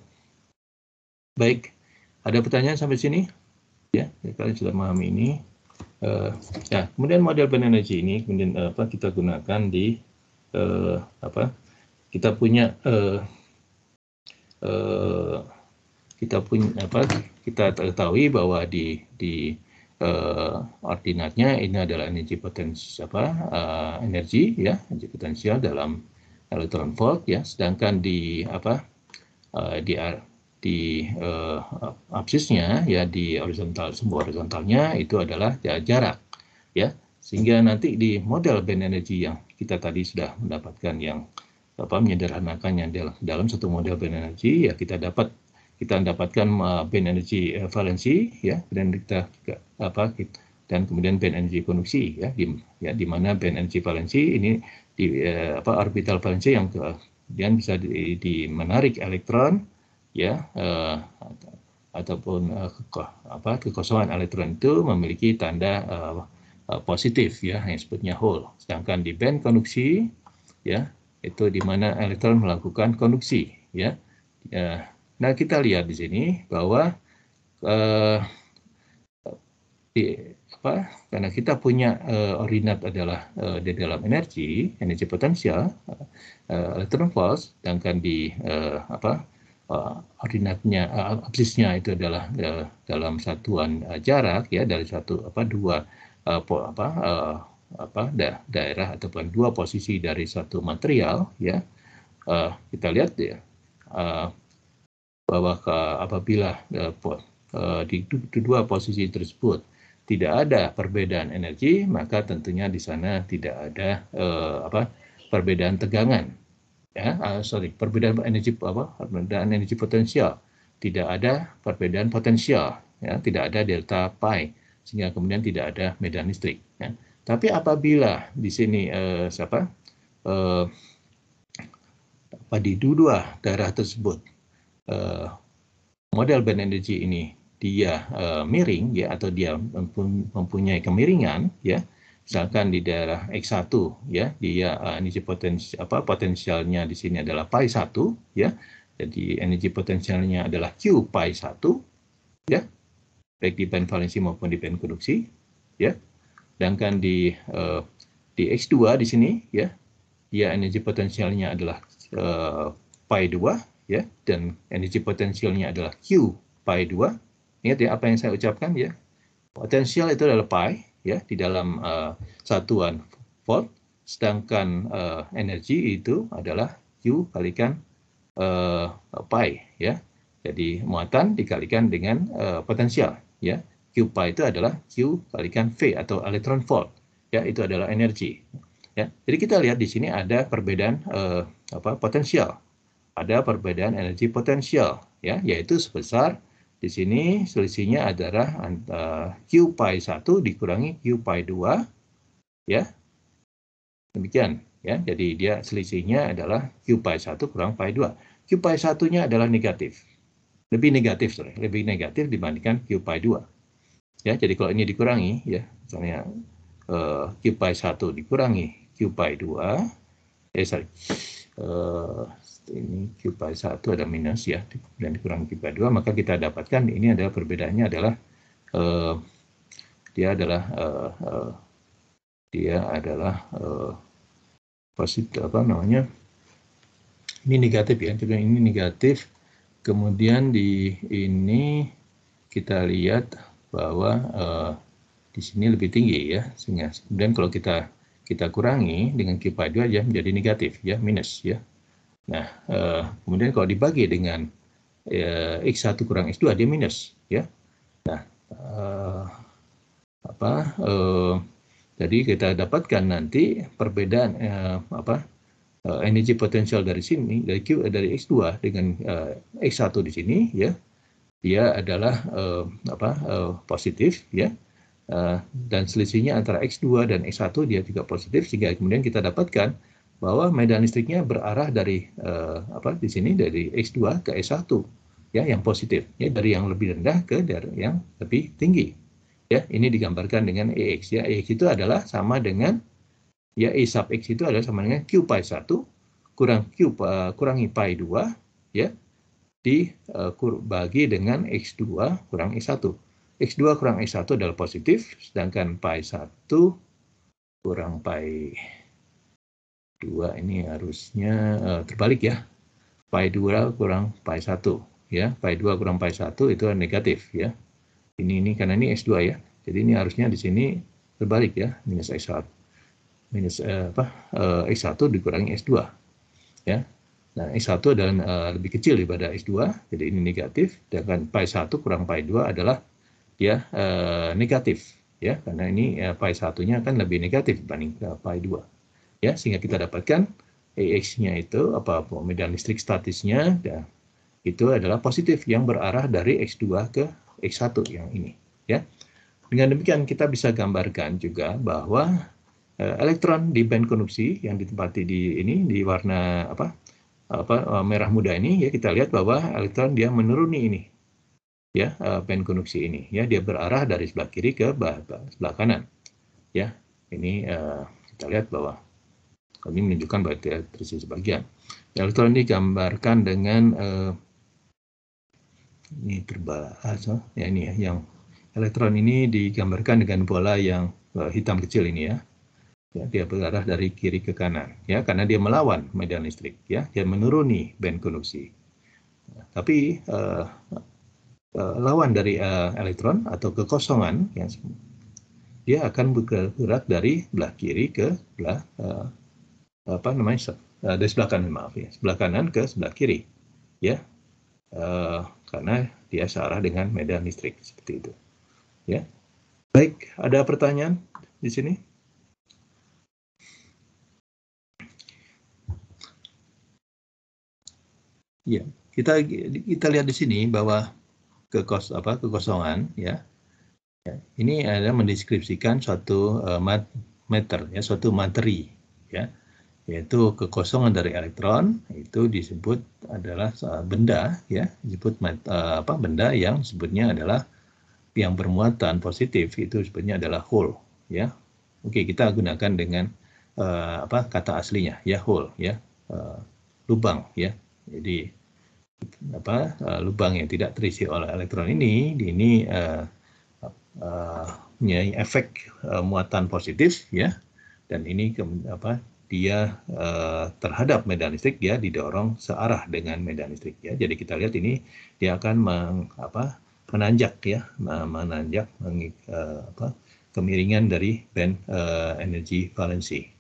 S1: Baik, ada pertanyaan sampai sini? Ya, kalian sudah memahami ini. Uh, ya, kemudian model band energy ini kemudian uh, apa kita gunakan di uh, apa kita punya uh, Eh, kita pun apa kita ketahui bahwa di di uh, ordinatnya ini adalah energi potensi apa uh, energi ya energi potensial dalam elektron volt ya sedangkan di apa uh, di di uh, absisnya ya di horizontal semua horizontalnya itu adalah jarak ya sehingga nanti di model band energi yang kita tadi sudah mendapatkan yang apa menyederhanakannya dalam satu model band energi ya kita dapat kita mendapatkan band energi uh, eh, valency ya dan kita apa kita, dan kemudian band energi konduksi ya di ya di mana band energi valensi ini di uh, apa orbital valensi yang ke, bisa di, di menarik elektron ya uh, ataupun uh, ke, apa kekosongan elektron itu memiliki tanda uh, positif ya yang sebutnya hole sedangkan di band konduksi ya itu di mana elektron melakukan konduksi ya. ya. Nah, kita lihat di sini bahwa eh, di, apa? Karena kita punya eh, ordinat adalah eh, di dalam energi, energi potensial, eh, eh elektron volt sedangkan di eh, apa? Uh, ordinatnya, uh, absisnya itu adalah uh, dalam satuan uh, jarak ya dari satu apa dua uh, po, apa uh, apa da daerah ataupun dua posisi dari satu material ya uh, kita lihat ya uh, bahwa ke, apabila uh, po, uh, di dua posisi tersebut tidak ada perbedaan energi maka tentunya di sana tidak ada uh, apa perbedaan tegangan ya uh, sorry perbedaan energi apa perbedaan energi potensial tidak ada perbedaan potensial ya tidak ada delta pi sehingga kemudian tidak ada medan listrik ya. Tapi apabila di sini eh, siapa eh, apa diduga daerah tersebut eh, model band energy ini dia eh, miring ya atau dia mempunyai kemiringan ya misalkan di daerah X1 ya dia uh, eh, energi potensi apa potensialnya di sini adalah pi 1 ya. Jadi energi potensialnya adalah Q pi 1 ya. Baik di band valensi maupun di band konduksi ya. Sedangkan di uh, di X2 di sini ya, ya energi potensialnya adalah uh, pi 2 ya dan energi potensialnya adalah Q pi 2. Ingat ya apa yang saya ucapkan ya. Potensial itu adalah pi ya di dalam uh, satuan volt sedangkan uh, energi itu adalah Q kalikan uh, pi ya. Jadi muatan dikalikan dengan uh, potensial ya. Q pi itu adalah Q kalikan V atau electron volt. Ya, itu adalah energi. Ya, jadi kita lihat di sini ada perbedaan eh, apa potensial. Ada perbedaan energi potensial ya, yaitu sebesar di sini selisihnya adalah antara eh, Q pi 1 dikurangi Q pi 2 ya. Demikian ya. Jadi dia selisihnya adalah Q pi 1 kurang pi 2. Q pi 1-nya adalah negatif. Lebih negatif, sorry. lebih negatif dibandingkan Q pi 2 Ya, jadi kalau ini dikurangi ya, misalnya eh, q pi 1 dikurangi q pi 2 eh sorry. Eh, ini q pi 1 ada minus ya dan dikurangi q pi 2 maka kita dapatkan ini adalah perbedaannya adalah eh, dia adalah eh, eh, dia adalah eh, positif apa namanya ini negatif ya ini negatif kemudian di ini kita lihat bahwa uh, di sini lebih tinggi ya sehingga kemudian kalau kita kita kurangi dengan q 2 aja menjadi negatif ya minus ya nah uh, kemudian kalau dibagi dengan uh, eh, x1 kurang x2 dia minus ya nah uh, apa uh, jadi kita dapatkan nanti perbedaan uh, apa energi potensial dari sini dari Q dari X2 dengan uh, X1 di sini ya dia adalah uh, apa uh, positif ya uh, dan selisihnya antara X2 dan X1 dia juga positif sehingga kemudian kita dapatkan bahwa medan listriknya berarah dari uh, apa di sini dari X2 ke X1 ya yang positif ya dari yang lebih rendah ke dari yang lebih tinggi ya ini digambarkan dengan EX ya EX itu adalah sama dengan ya E sub X itu adalah sama dengan Q pi 1 kurang Q uh, kurangi pi 2 ya dibagi eh, dengan X2 kurang X1. X2 kurang X1 adalah positif, sedangkan pi 1 kurang pi 2 ini harusnya uh, terbalik ya. Pi 2 kurang pi 1 ya. Pi 2 kurang pi 1 itu negatif ya. Ini ini karena ini X2 ya. Jadi ini harusnya di sini terbalik ya, minus X1 minus uh, apa Uh, X1 dikurangi X2 ya Nah, X1 adalah uh, lebih kecil daripada X2, jadi ini negatif. Sedangkan pi 1 kurang pi 2 adalah ya uh, negatif, ya karena ini uh, pi 1-nya akan lebih negatif dibanding uh, pi 2. Ya, sehingga kita dapatkan AX-nya itu apa medan listrik statisnya ya, itu adalah positif yang berarah dari X2 ke X1 yang ini, ya. Dengan demikian kita bisa gambarkan juga bahwa uh, elektron di band konduksi yang ditempati di ini di warna apa? apa eh, merah muda ini ya kita lihat bahwa elektron dia menuruni ini ya eh, pen konduksi ini ya dia berarah dari sebelah kiri ke sebelah kanan ya ini uh, kita lihat bahwa kami menunjukkan bahwa terisi sebagian elektron ini gambarkan dengan uh, ini terbalas so, oh, ya ini ya yang elektron ini digambarkan dengan bola yang uh, hitam kecil ini ya ya dia berarah dari kiri ke kanan ya karena dia melawan medan listrik ya dia menuruni band konduksi ya, tapi uh, uh, lawan dari uh, elektron atau kekosongan ya, dia akan bergerak dari belah kiri ke belah uh, apa namanya uh, dari sebelah kanan maaf ya sebelah kanan ke sebelah kiri ya uh, karena dia searah dengan medan listrik seperti itu ya baik ada pertanyaan di sini Ya, kita kita lihat di sini bahwa kekos apa kekosongan ya. ya ini ada mendeskripsikan suatu uh, mat, meter ya, suatu materi ya. Yaitu kekosongan dari elektron itu disebut adalah uh, benda ya, disebut mat, uh, apa benda yang sebutnya adalah yang bermuatan positif itu sebenarnya adalah hole ya. Oke, kita gunakan dengan uh, apa kata aslinya ya hole ya. Uh, lubang ya jadi apa eh, lubang yang tidak terisi oleh elektron ini ini uh, uh, efek uh, muatan positif ya dan ini ke, apa dia uh, terhadap medan listrik ya, didorong searah dengan medan listrik ya jadi kita lihat ini dia akan meng, apa menanjak ya menanjak meng, uh, apa, kemiringan dari band uh, energi valensi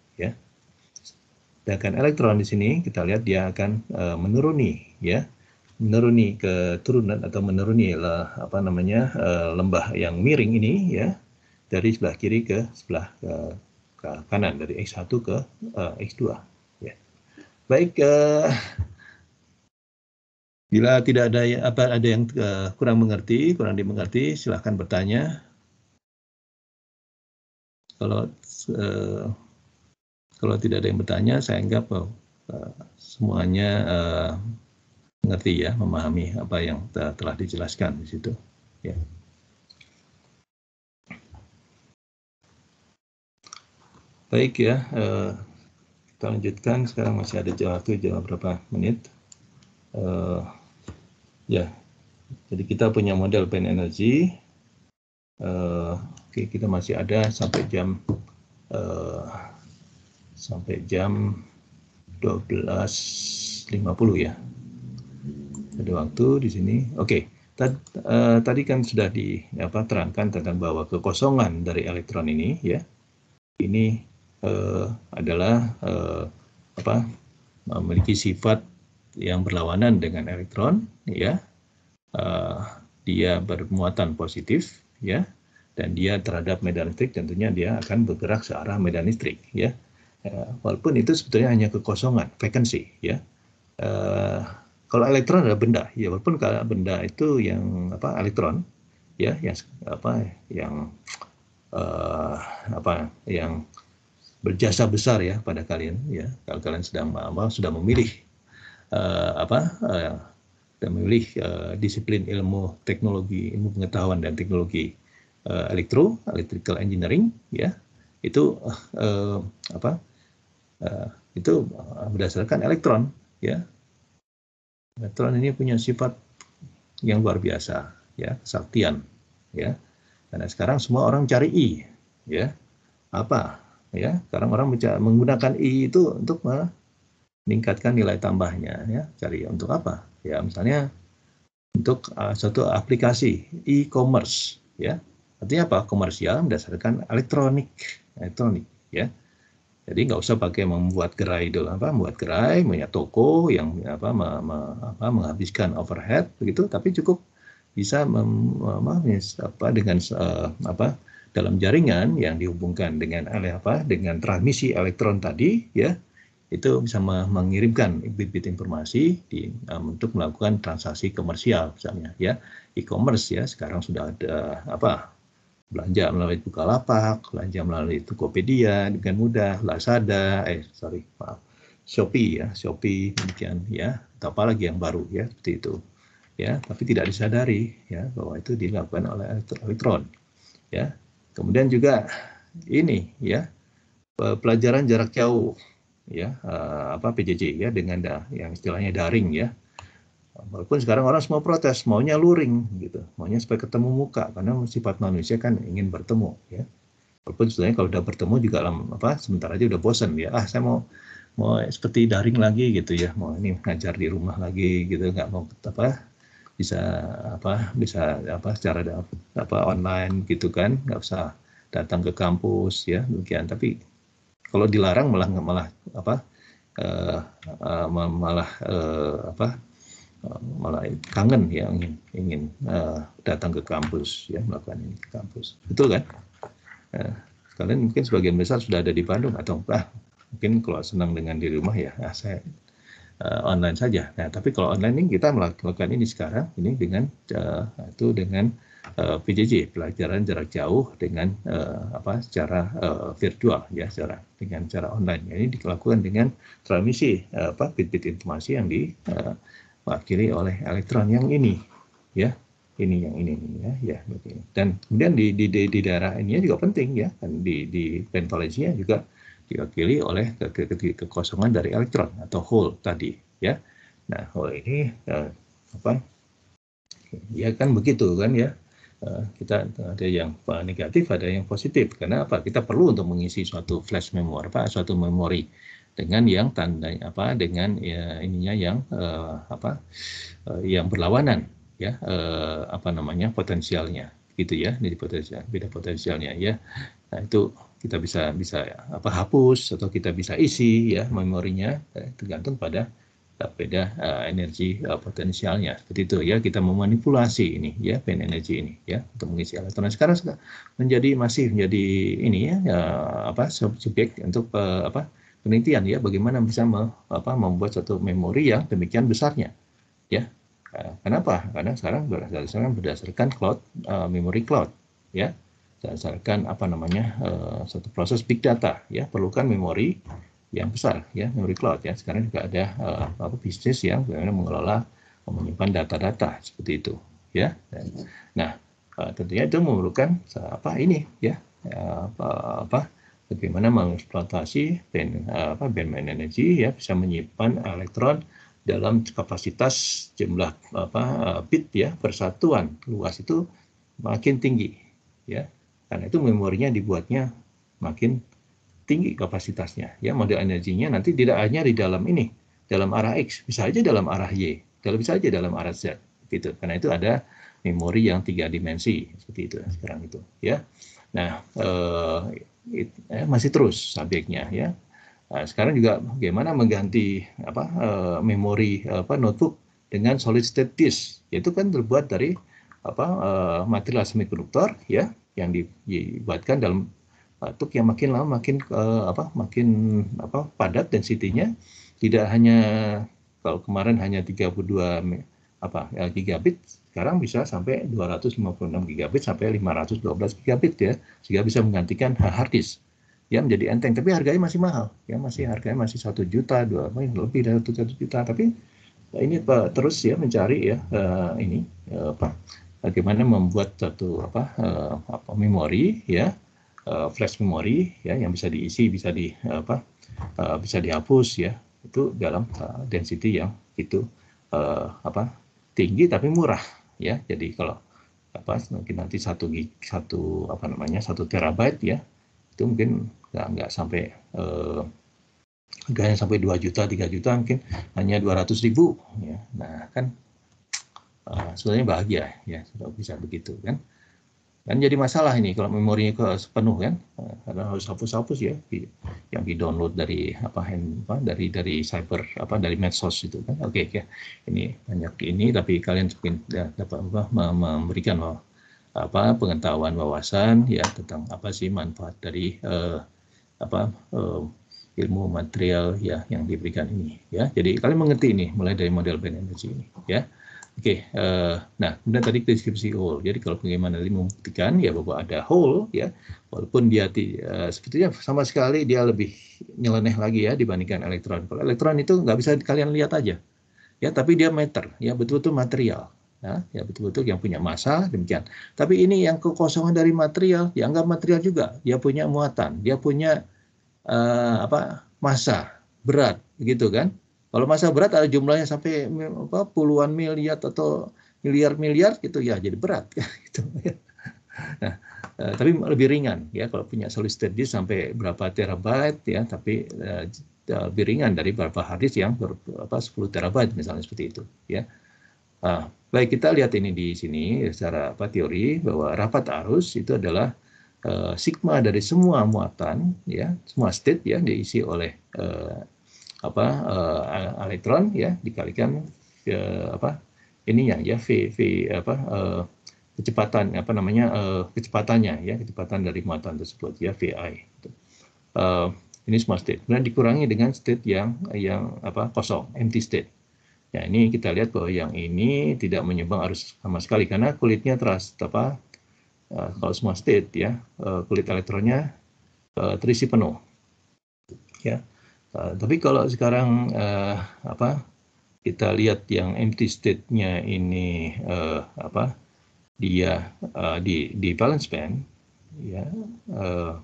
S1: Sedangkan elektron di sini kita lihat dia akan e, menuruni ya, menuruni ke turunan atau menuruni le, apa namanya e, lembah yang miring ini ya dari sebelah kiri ke sebelah ke, eh, ke kanan dari x1 ke e, x2 ya. Baik e, Bila tidak ada ya, apa ada yang uh, kurang mengerti, kurang dimengerti, silahkan bertanya. Kalau uh, kalau tidak ada yang bertanya, saya anggap oh, eh, semuanya uh, mengerti ya, memahami apa yang telah dijelaskan di situ. Ya. Baik ya, uh, kita lanjutkan. Sekarang masih ada waktu jawab berapa menit. Uh, ya, jadi kita punya model pen energy. Uh, Oke, okay, kita masih ada sampai jam uh, sampai jam 12.50 ya. Ada waktu di sini. Oke, okay. Eh, tadi kan sudah di apa terangkan tentang bahwa kekosongan dari elektron ini ya. Ini eh, adalah eh, apa? memiliki sifat yang berlawanan dengan elektron ya. Eh, dia bermuatan positif ya dan dia terhadap medan listrik tentunya dia akan bergerak searah medan listrik ya Ya, walaupun itu sebetulnya hanya kekosongan, vacancy ya. Uh, kalau elektron adalah benda, ya walaupun kalau benda itu yang apa elektron ya yang apa yang uh, apa yang berjasa besar ya pada kalian ya kalau kalian sedang apa, sudah memilih uh, apa uh, sudah memilih uh, disiplin ilmu teknologi ilmu pengetahuan dan teknologi uh, elektro electrical engineering ya itu uh, apa uh, itu eh, berdasarkan elektron ya elektron ini punya sifat yang luar biasa ya kesaktian ya karena sekarang semua orang cari i ya apa ya sekarang orang menggunakan i itu untuk meningkatkan nilai tambahnya ya cari untuk apa ya misalnya untuk uh, suatu aplikasi e-commerce ya artinya apa komersial berdasarkan elektronik elektronik ya jadi nggak usah pakai membuat gerai dulu apa membuat gerai punya toko yang apa, me, me, apa menghabiskan overhead begitu tapi cukup bisa mem, apa dengan uh, apa dalam jaringan yang dihubungkan dengan apa dengan transmisi elektron tadi ya itu bisa mengirimkan bit-bit informasi di, um, untuk melakukan transaksi komersial misalnya ya e-commerce ya sekarang sudah ada apa belanja melalui Bukalapak, belanja melalui Tokopedia dengan mudah, Lazada, eh sorry maaf, Shopee ya, Shopee demikian ya, atau apa lagi yang baru ya seperti itu ya, tapi tidak disadari ya bahwa itu dilakukan oleh elektron ya. Kemudian juga ini ya pelajaran jarak jauh ya eh, apa PJJ ya dengan yang istilahnya daring ya Walaupun sekarang orang semua protes, maunya luring gitu, maunya supaya ketemu muka karena sifat manusia kan ingin bertemu ya. Walaupun sebenarnya kalau udah bertemu juga lama, apa sebentar aja udah bosan ya. Ah saya mau mau seperti daring lagi gitu ya, mau ini ngajar di rumah lagi gitu, nggak mau apa bisa apa bisa apa secara apa online gitu kan, nggak usah datang ke kampus ya demikian. Tapi kalau dilarang malah malah apa uh, uh, malah uh, apa Eh, malah kangen ya ingin ingin uh, datang ke kampus ya melakukan ini ke kampus betul kan uh, eh, kalian mungkin sebagian besar sudah ada di Bandung atau ah, mungkin kalau senang dengan di rumah ya ah, saya uh, online saja nah tapi kalau online ini kita melakukan ini sekarang ini dengan uh, itu dengan uh, PJJ pelajaran jarak jauh dengan uh, apa secara uh, virtual ya secara dengan cara online ini dilakukan dengan transmisi uh, apa bit-bit informasi yang di uh, mewakili oleh elektron yang ini ya ini yang ini, ya ya begini gitu. dan kemudian di di, di, di daerah ini juga penting ya dan di di pentologinya juga diwakili oleh ke, ke, ke, kekosongan dari elektron atau hole tadi ya nah hole ini eh, apa ya kan begitu kan ya eh, kita ada yang negatif ada yang positif karena apa kita perlu untuk mengisi suatu flash memory apa suatu memori dengan yang tanda apa dengan ya, ininya yang uh, apa uh, yang berlawanan ya uh, apa namanya potensialnya gitu ya jadi potensial beda potensialnya ya nah itu kita bisa bisa apa hapus atau kita bisa isi ya memorinya eh, tergantung pada beda uh, energi uh, potensialnya seperti itu ya kita memanipulasi ini ya pen energi ini ya untuk mengisi elektron nah, sekarang sudah menjadi masih menjadi ini ya uh, apa subjek untuk uh, apa penelitian ya bagaimana bisa me, apa, membuat satu memori yang demikian besarnya ya eh, kenapa karena sekarang berdasarkan berdasarkan cloud uh, eh, memory cloud ya berdasarkan apa namanya uh, eh, satu proses big data ya perlukan memori yang besar ya memori cloud ya sekarang juga ada uh, apa bisnis yang bagaimana mengelola menyimpan data-data seperti itu ya Dan, nah uh, tentunya itu memerlukan apa ini ya apa, apa bagaimana mengeksploitasi apa, band energi ya bisa menyimpan elektron dalam kapasitas jumlah apa bit ya persatuan luas itu makin tinggi ya karena itu memorinya dibuatnya makin tinggi kapasitasnya ya model energinya nanti tidak hanya di dalam ini dalam arah x bisa aja dalam arah y kalau bisa aja dalam arah z gitu karena itu ada memori yang tiga dimensi seperti itu sekarang itu ya Nah, ya. eh, it, eh, masih terus subjeknya ya. Nah, sekarang juga bagaimana mengganti apa eh, memori apa notebook dengan solid state disk. Itu kan terbuat dari apa eh, material semikonduktor ya yang dibuatkan dalam untuk yang makin lama makin uh, apa makin apa padat densitinya tidak hanya kalau kemarin hanya 32 apa ya, gigabit sekarang bisa sampai 256 gigabit sampai 512 gigabit ya sehingga bisa menggantikan hard disk ya menjadi enteng tapi harganya masih mahal ya masih harganya masih satu juta dua eh, lebih dari satu juta tapi ini eh, terus ya mencari ya uh, ini uh, apa bagaimana membuat satu apa uh, apa memori ya uh, flash memori ya yang bisa diisi bisa di apa uh, bisa dihapus ya itu dalam uh, density yang itu uh, apa tinggi tapi murah ya jadi kalau apa mungkin nanti satu gig satu apa namanya satu terabyte ya itu mungkin nggak nggak sampai eh, harganya sampai 2 juta 3 juta mungkin hanya dua ratus ribu ya nah kan eh, sebenarnya bahagia ya sudah bisa begitu kan Kan jadi masalah ini kalau memorinya ke sepenuh kan, karena harus hapus-hapus ya yang di-download dari apa, handphone dari dari cyber apa dari medsos itu kan. Oke okay, ya. Ini banyak ini tapi kalian mungkin ya, dapat apa, memberikan oh, apa pengetahuan wawasan ya tentang apa sih manfaat dari uh, apa uh, ilmu material ya yang diberikan ini ya. Jadi kalian mengerti ini mulai dari model band energy ini ya. Oke, okay, eh, nah kemudian tadi deskripsi hole. Jadi kalau bagaimana tadi membuktikan ya bahwa ada hole, ya, walaupun dia uh, sebetulnya sama sekali dia lebih nyeleneh lagi ya dibandingkan elektron. Kalau elektron itu nggak bisa kalian lihat aja, ya tapi dia meter, ya betul-betul material. Nah, ya betul-betul yang punya massa demikian. Tapi ini yang kekosongan dari material, ya nggak material juga, dia punya muatan, dia punya uh, apa massa berat, begitu kan? Kalau masa berat ada jumlahnya sampai apa, puluhan miliar atau miliar-miliar gitu ya jadi berat gitu, ya gitu. Nah, eh, tapi lebih ringan ya kalau punya solid state disk sampai berapa terabyte ya tapi eh, eh lebih ringan dari berapa hard disk yang ber, apa 10 terabyte misalnya seperti itu ya. Nah, baik kita lihat ini di sini secara apa teori bahwa rapat arus itu adalah uh, sigma dari semua muatan ya, semua state ya diisi oleh uh, apa uh, eh, elektron ya dikalikan uh, apa ininya ya v v apa uh, kecepatan apa namanya uh, kecepatannya ya kecepatan dari muatan tersebut ya VI gitu. uh, ini semua state kemudian dikurangi dengan state yang yang apa kosong empty state ya ini kita lihat bahwa yang ini tidak menyumbang arus sama sekali karena kulitnya teras apa uh, kalau semua state ya uh, kulit elektronnya uh, terisi penuh ya Eh, tapi kalau sekarang uh, apa kita lihat yang empty state-nya ini uh, apa dia uh, di di balance band ya uh,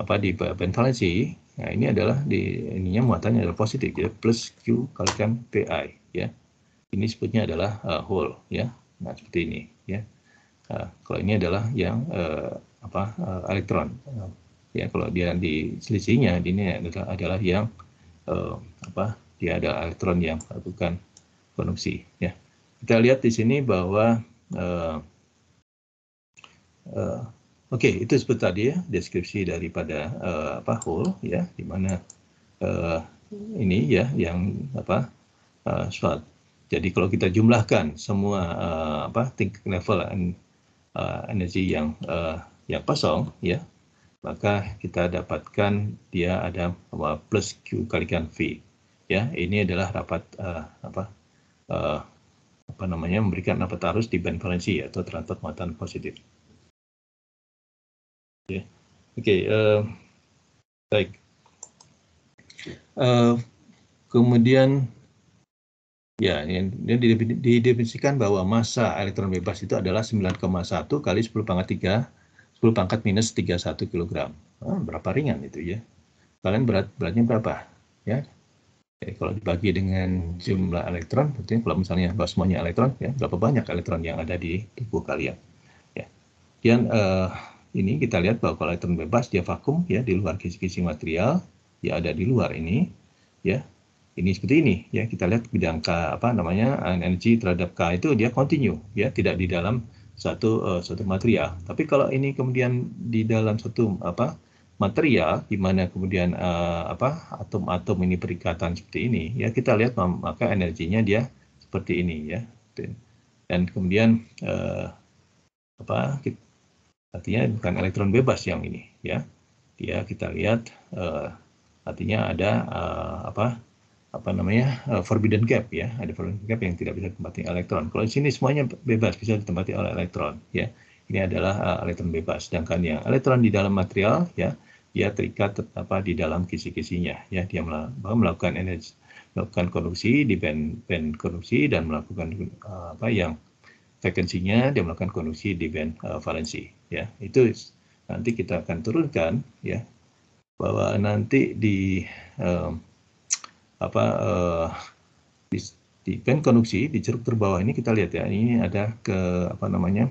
S1: apa di band valency nah ini adalah di ininya muatannya adalah positif ya plus q kalikan pi ya ini sebutnya adalah uh, hole ya nah seperti ini ya uh, kalau ini adalah yang uh, apa uh, elektron uh, ya kalau dia di selisihnya ini adalah, adalah yang eh, apa dia ada elektron yang melakukan konduksi ya kita lihat di sini bahwa eh, eh, oke okay, itu seperti tadi ya deskripsi daripada uh, apa hole ya di mana uh, ini ya yang apa uh, eh, suatu jadi kalau kita jumlahkan semua uh, apa tingkat level and, uh, energi yang uh, yang kosong ya maka kita dapatkan dia ada plus Q kalikan V. Ya, ini adalah rapat uh, apa uh, apa namanya memberikan rapat arus di band valensi atau transit muatan positif. Ya. Oke, okay. okay, uh, eh, baik. Uh, kemudian ya ini, ini didefinisikan bahwa massa elektron bebas itu adalah 9,1 kali 10 pangkat 3 10 pangkat minus 31 kg. Oh, berapa ringan itu ya? Kalian berat beratnya berapa? Ya. Jadi kalau dibagi dengan jumlah elektron, berarti kalau misalnya basmonya elektron, ya berapa banyak elektron yang ada di tubuh kalian? Ya. Dan uh, eh, ini kita lihat bahwa kalau elektron bebas dia vakum ya di luar kisi-kisi material, ya ada di luar ini, ya ini seperti ini ya kita lihat bidang K apa namanya energi terhadap K itu dia continue ya tidak di dalam satu uh, eh, suatu material. Tapi kalau ini kemudian di dalam satu apa material di mana kemudian uh, apa atom-atom ini perikatan seperti ini, ya kita lihat maka energinya dia seperti ini ya. Dan kemudian uh, apa kita, artinya bukan elektron bebas yang ini ya. Dia kita lihat uh, artinya ada uh, apa apa namanya uh, forbidden gap ya ada forbidden gap yang tidak bisa ditempati elektron kalau di sini semuanya bebas bisa ditempati oleh elektron ya ini adalah uh, elektron bebas sedangkan yang elektron di dalam material ya dia terikat apa di dalam kisi-kisinya ya dia melakukan energi melakukan konduksi di band band konduksi dan melakukan uh, apa yang frekuensinya dia melakukan konduksi di band uh, valensi ya itu nanti kita akan turunkan ya bahwa nanti di um, apa uh, di, di band konduksi di ceruk terbawah ini kita lihat ya ini ada ke apa namanya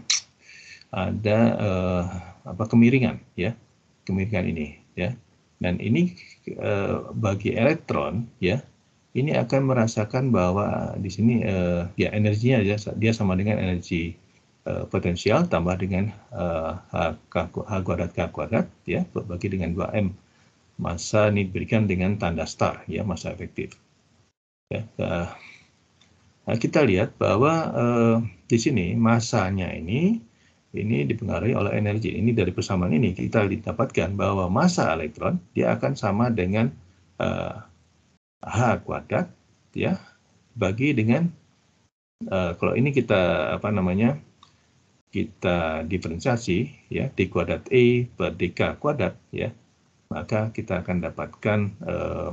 S1: ada uh, apa kemiringan ya kemiringan ini ya dan ini uh, bagi elektron ya ini akan merasakan bahwa di sini uh, ya energinya dia, dia sama dengan energi uh, potensial tambah dengan uh, h, h kuadrat k kuadrat ya berbagi dengan 2 m masa ini diberikan dengan tanda star ya masa efektif ya eh, nah, kita lihat bahwa eh, di sini masanya ini ini dipengaruhi oleh energi ini dari persamaan ini kita didapatkan bahwa masa elektron dia akan sama dengan eh, h kuadrat ya bagi dengan eh, kalau ini kita apa namanya kita diferensiasi ya d kuadrat e per dk kuadrat ya maka kita akan dapatkan eh,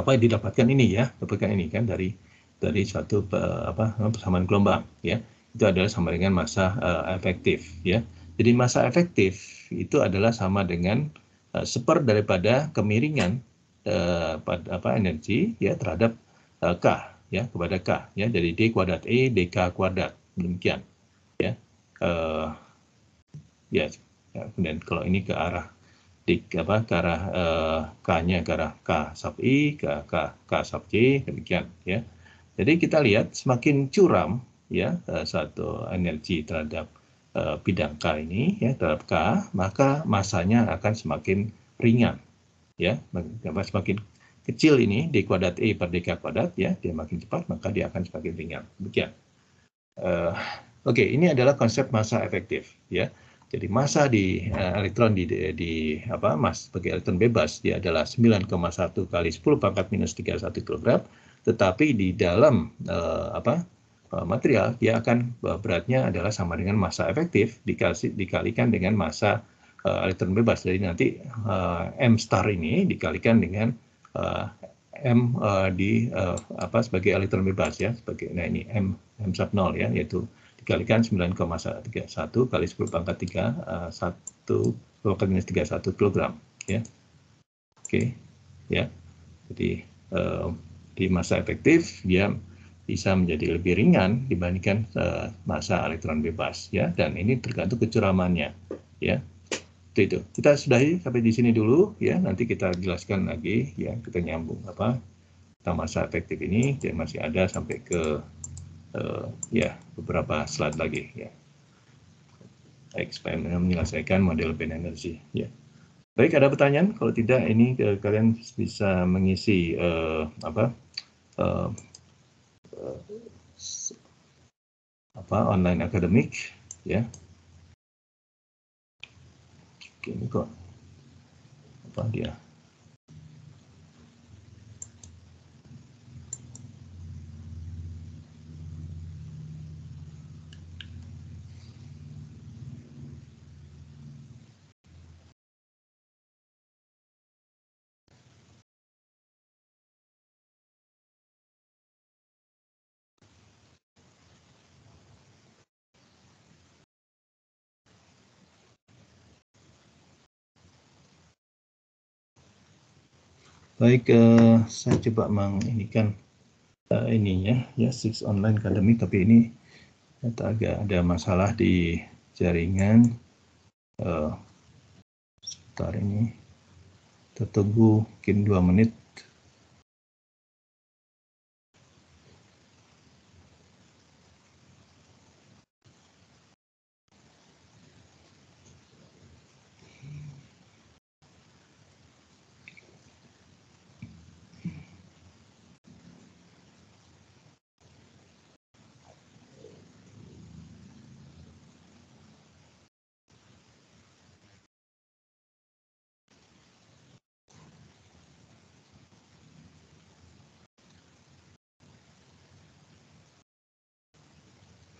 S1: apa yang didapatkan ini ya, dapatkan ini kan dari dari suatu eh, apa persamaan gelombang ya. Itu adalah sama dengan masa eh, efektif ya. Jadi masa efektif itu adalah sama dengan eh, seper daripada kemiringan eh, pada apa energi ya terhadap eh, K ya kepada K ya dari D kuadrat E DK kuadrat demikian ya. Eh, ya, ya kemudian kalau ini ke arah dik apa ke arah uh, K-nya ke arah K sub I ke K K sub J, demikian ya. Jadi kita lihat semakin curam ya eh, satu energi terhadap uh, bidang K ini ya terhadap K maka masanya akan semakin ringan ya semakin kecil ini d kuadrat e per dk kuadrat ya dia makin cepat maka dia akan semakin ringan demikian. Uh, Oke, okay, ini adalah konsep masa efektif ya. Jadi massa di uh, elektron di, di, di apa mas sebagai elektron bebas dia adalah 9,1 kali 10 pangkat minus 31 kg, tetapi di dalam uh, apa uh, material dia akan beratnya adalah sama dengan massa efektif dikalikan dengan massa uh, elektron bebas. Jadi nanti uh, m star ini dikalikan dengan uh, m uh, di uh, apa sebagai elektron bebas ya sebagai nah ini m m sub 0 ya yaitu dikalikan 9,31 kali 10 pangkat 3 satu 1 pangkat minus 31 kg ya. Oke, okay, ya. Jadi uh, di masa efektif dia bisa menjadi lebih ringan dibandingkan uh, masa elektron bebas ya dan ini tergantung kecuramannya ya itu itu kita sudahi sampai di sini dulu ya nanti kita jelaskan lagi ya kita nyambung apa Kita masa efektif ini dia masih ada sampai ke uh, ya beberapa slide lagi ya. Baik, supaya menyelesaikan model band energy ya. Baik, ada pertanyaan? Kalau tidak, ini ke eh, kalian bisa mengisi uh, apa uh, apa online akademik ya. ini kok apa dia? Baik, uh, saya coba menginikan uh, ininya ya Six Online Academy, tapi ini agak ada masalah di jaringan. Uh, sebentar ini, kita tunggu mungkin dua menit.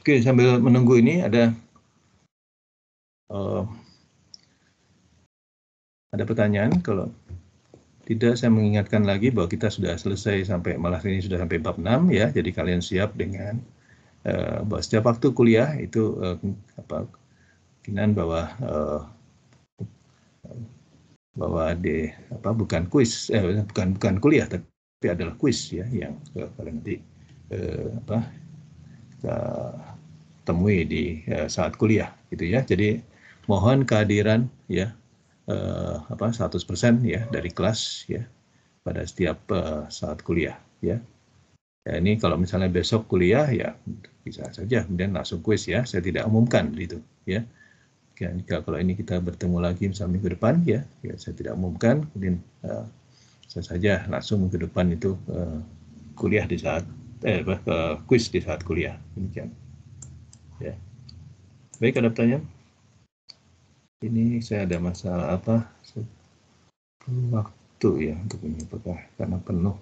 S1: Oke, sambil menunggu ini ada uh, ada pertanyaan kalau tidak saya mengingatkan lagi bahwa kita sudah selesai sampai malah ini sudah sampai bab 6 ya. Jadi kalian siap dengan uh, bahwa setiap waktu kuliah itu uh, apa kinan bahwa uh, bahwa di apa bukan kuis eh, bukan bukan kuliah tapi adalah kuis ya yang kalian nanti uh, apa temui di eh, saat kuliah gitu ya. Jadi mohon kehadiran ya eh, apa 100% ya dari kelas ya pada setiap eh, saat kuliah ya. ya. Ini kalau misalnya besok kuliah ya bisa saja kemudian langsung kuis ya. Saya tidak umumkan gitu ya. Dan jika kalau ini kita bertemu lagi misalnya minggu depan ya, ya saya tidak umumkan, kemudian eh, saya saja langsung minggu depan itu eh, kuliah di saat eh, eh kuis di saat kuliah demikian ya baik ada pertanyaan ini saya ada masalah apa waktu ya untuk ini apakah karena penuh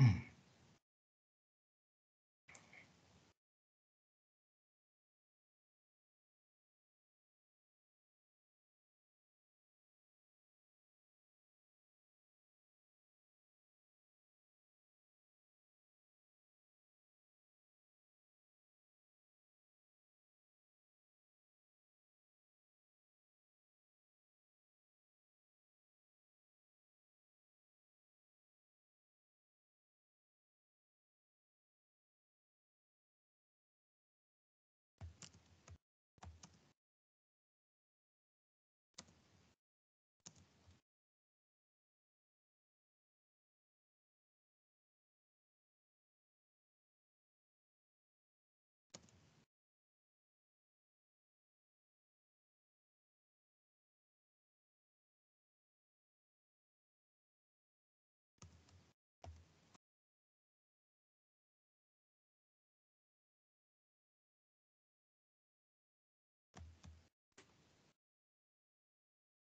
S1: Mm.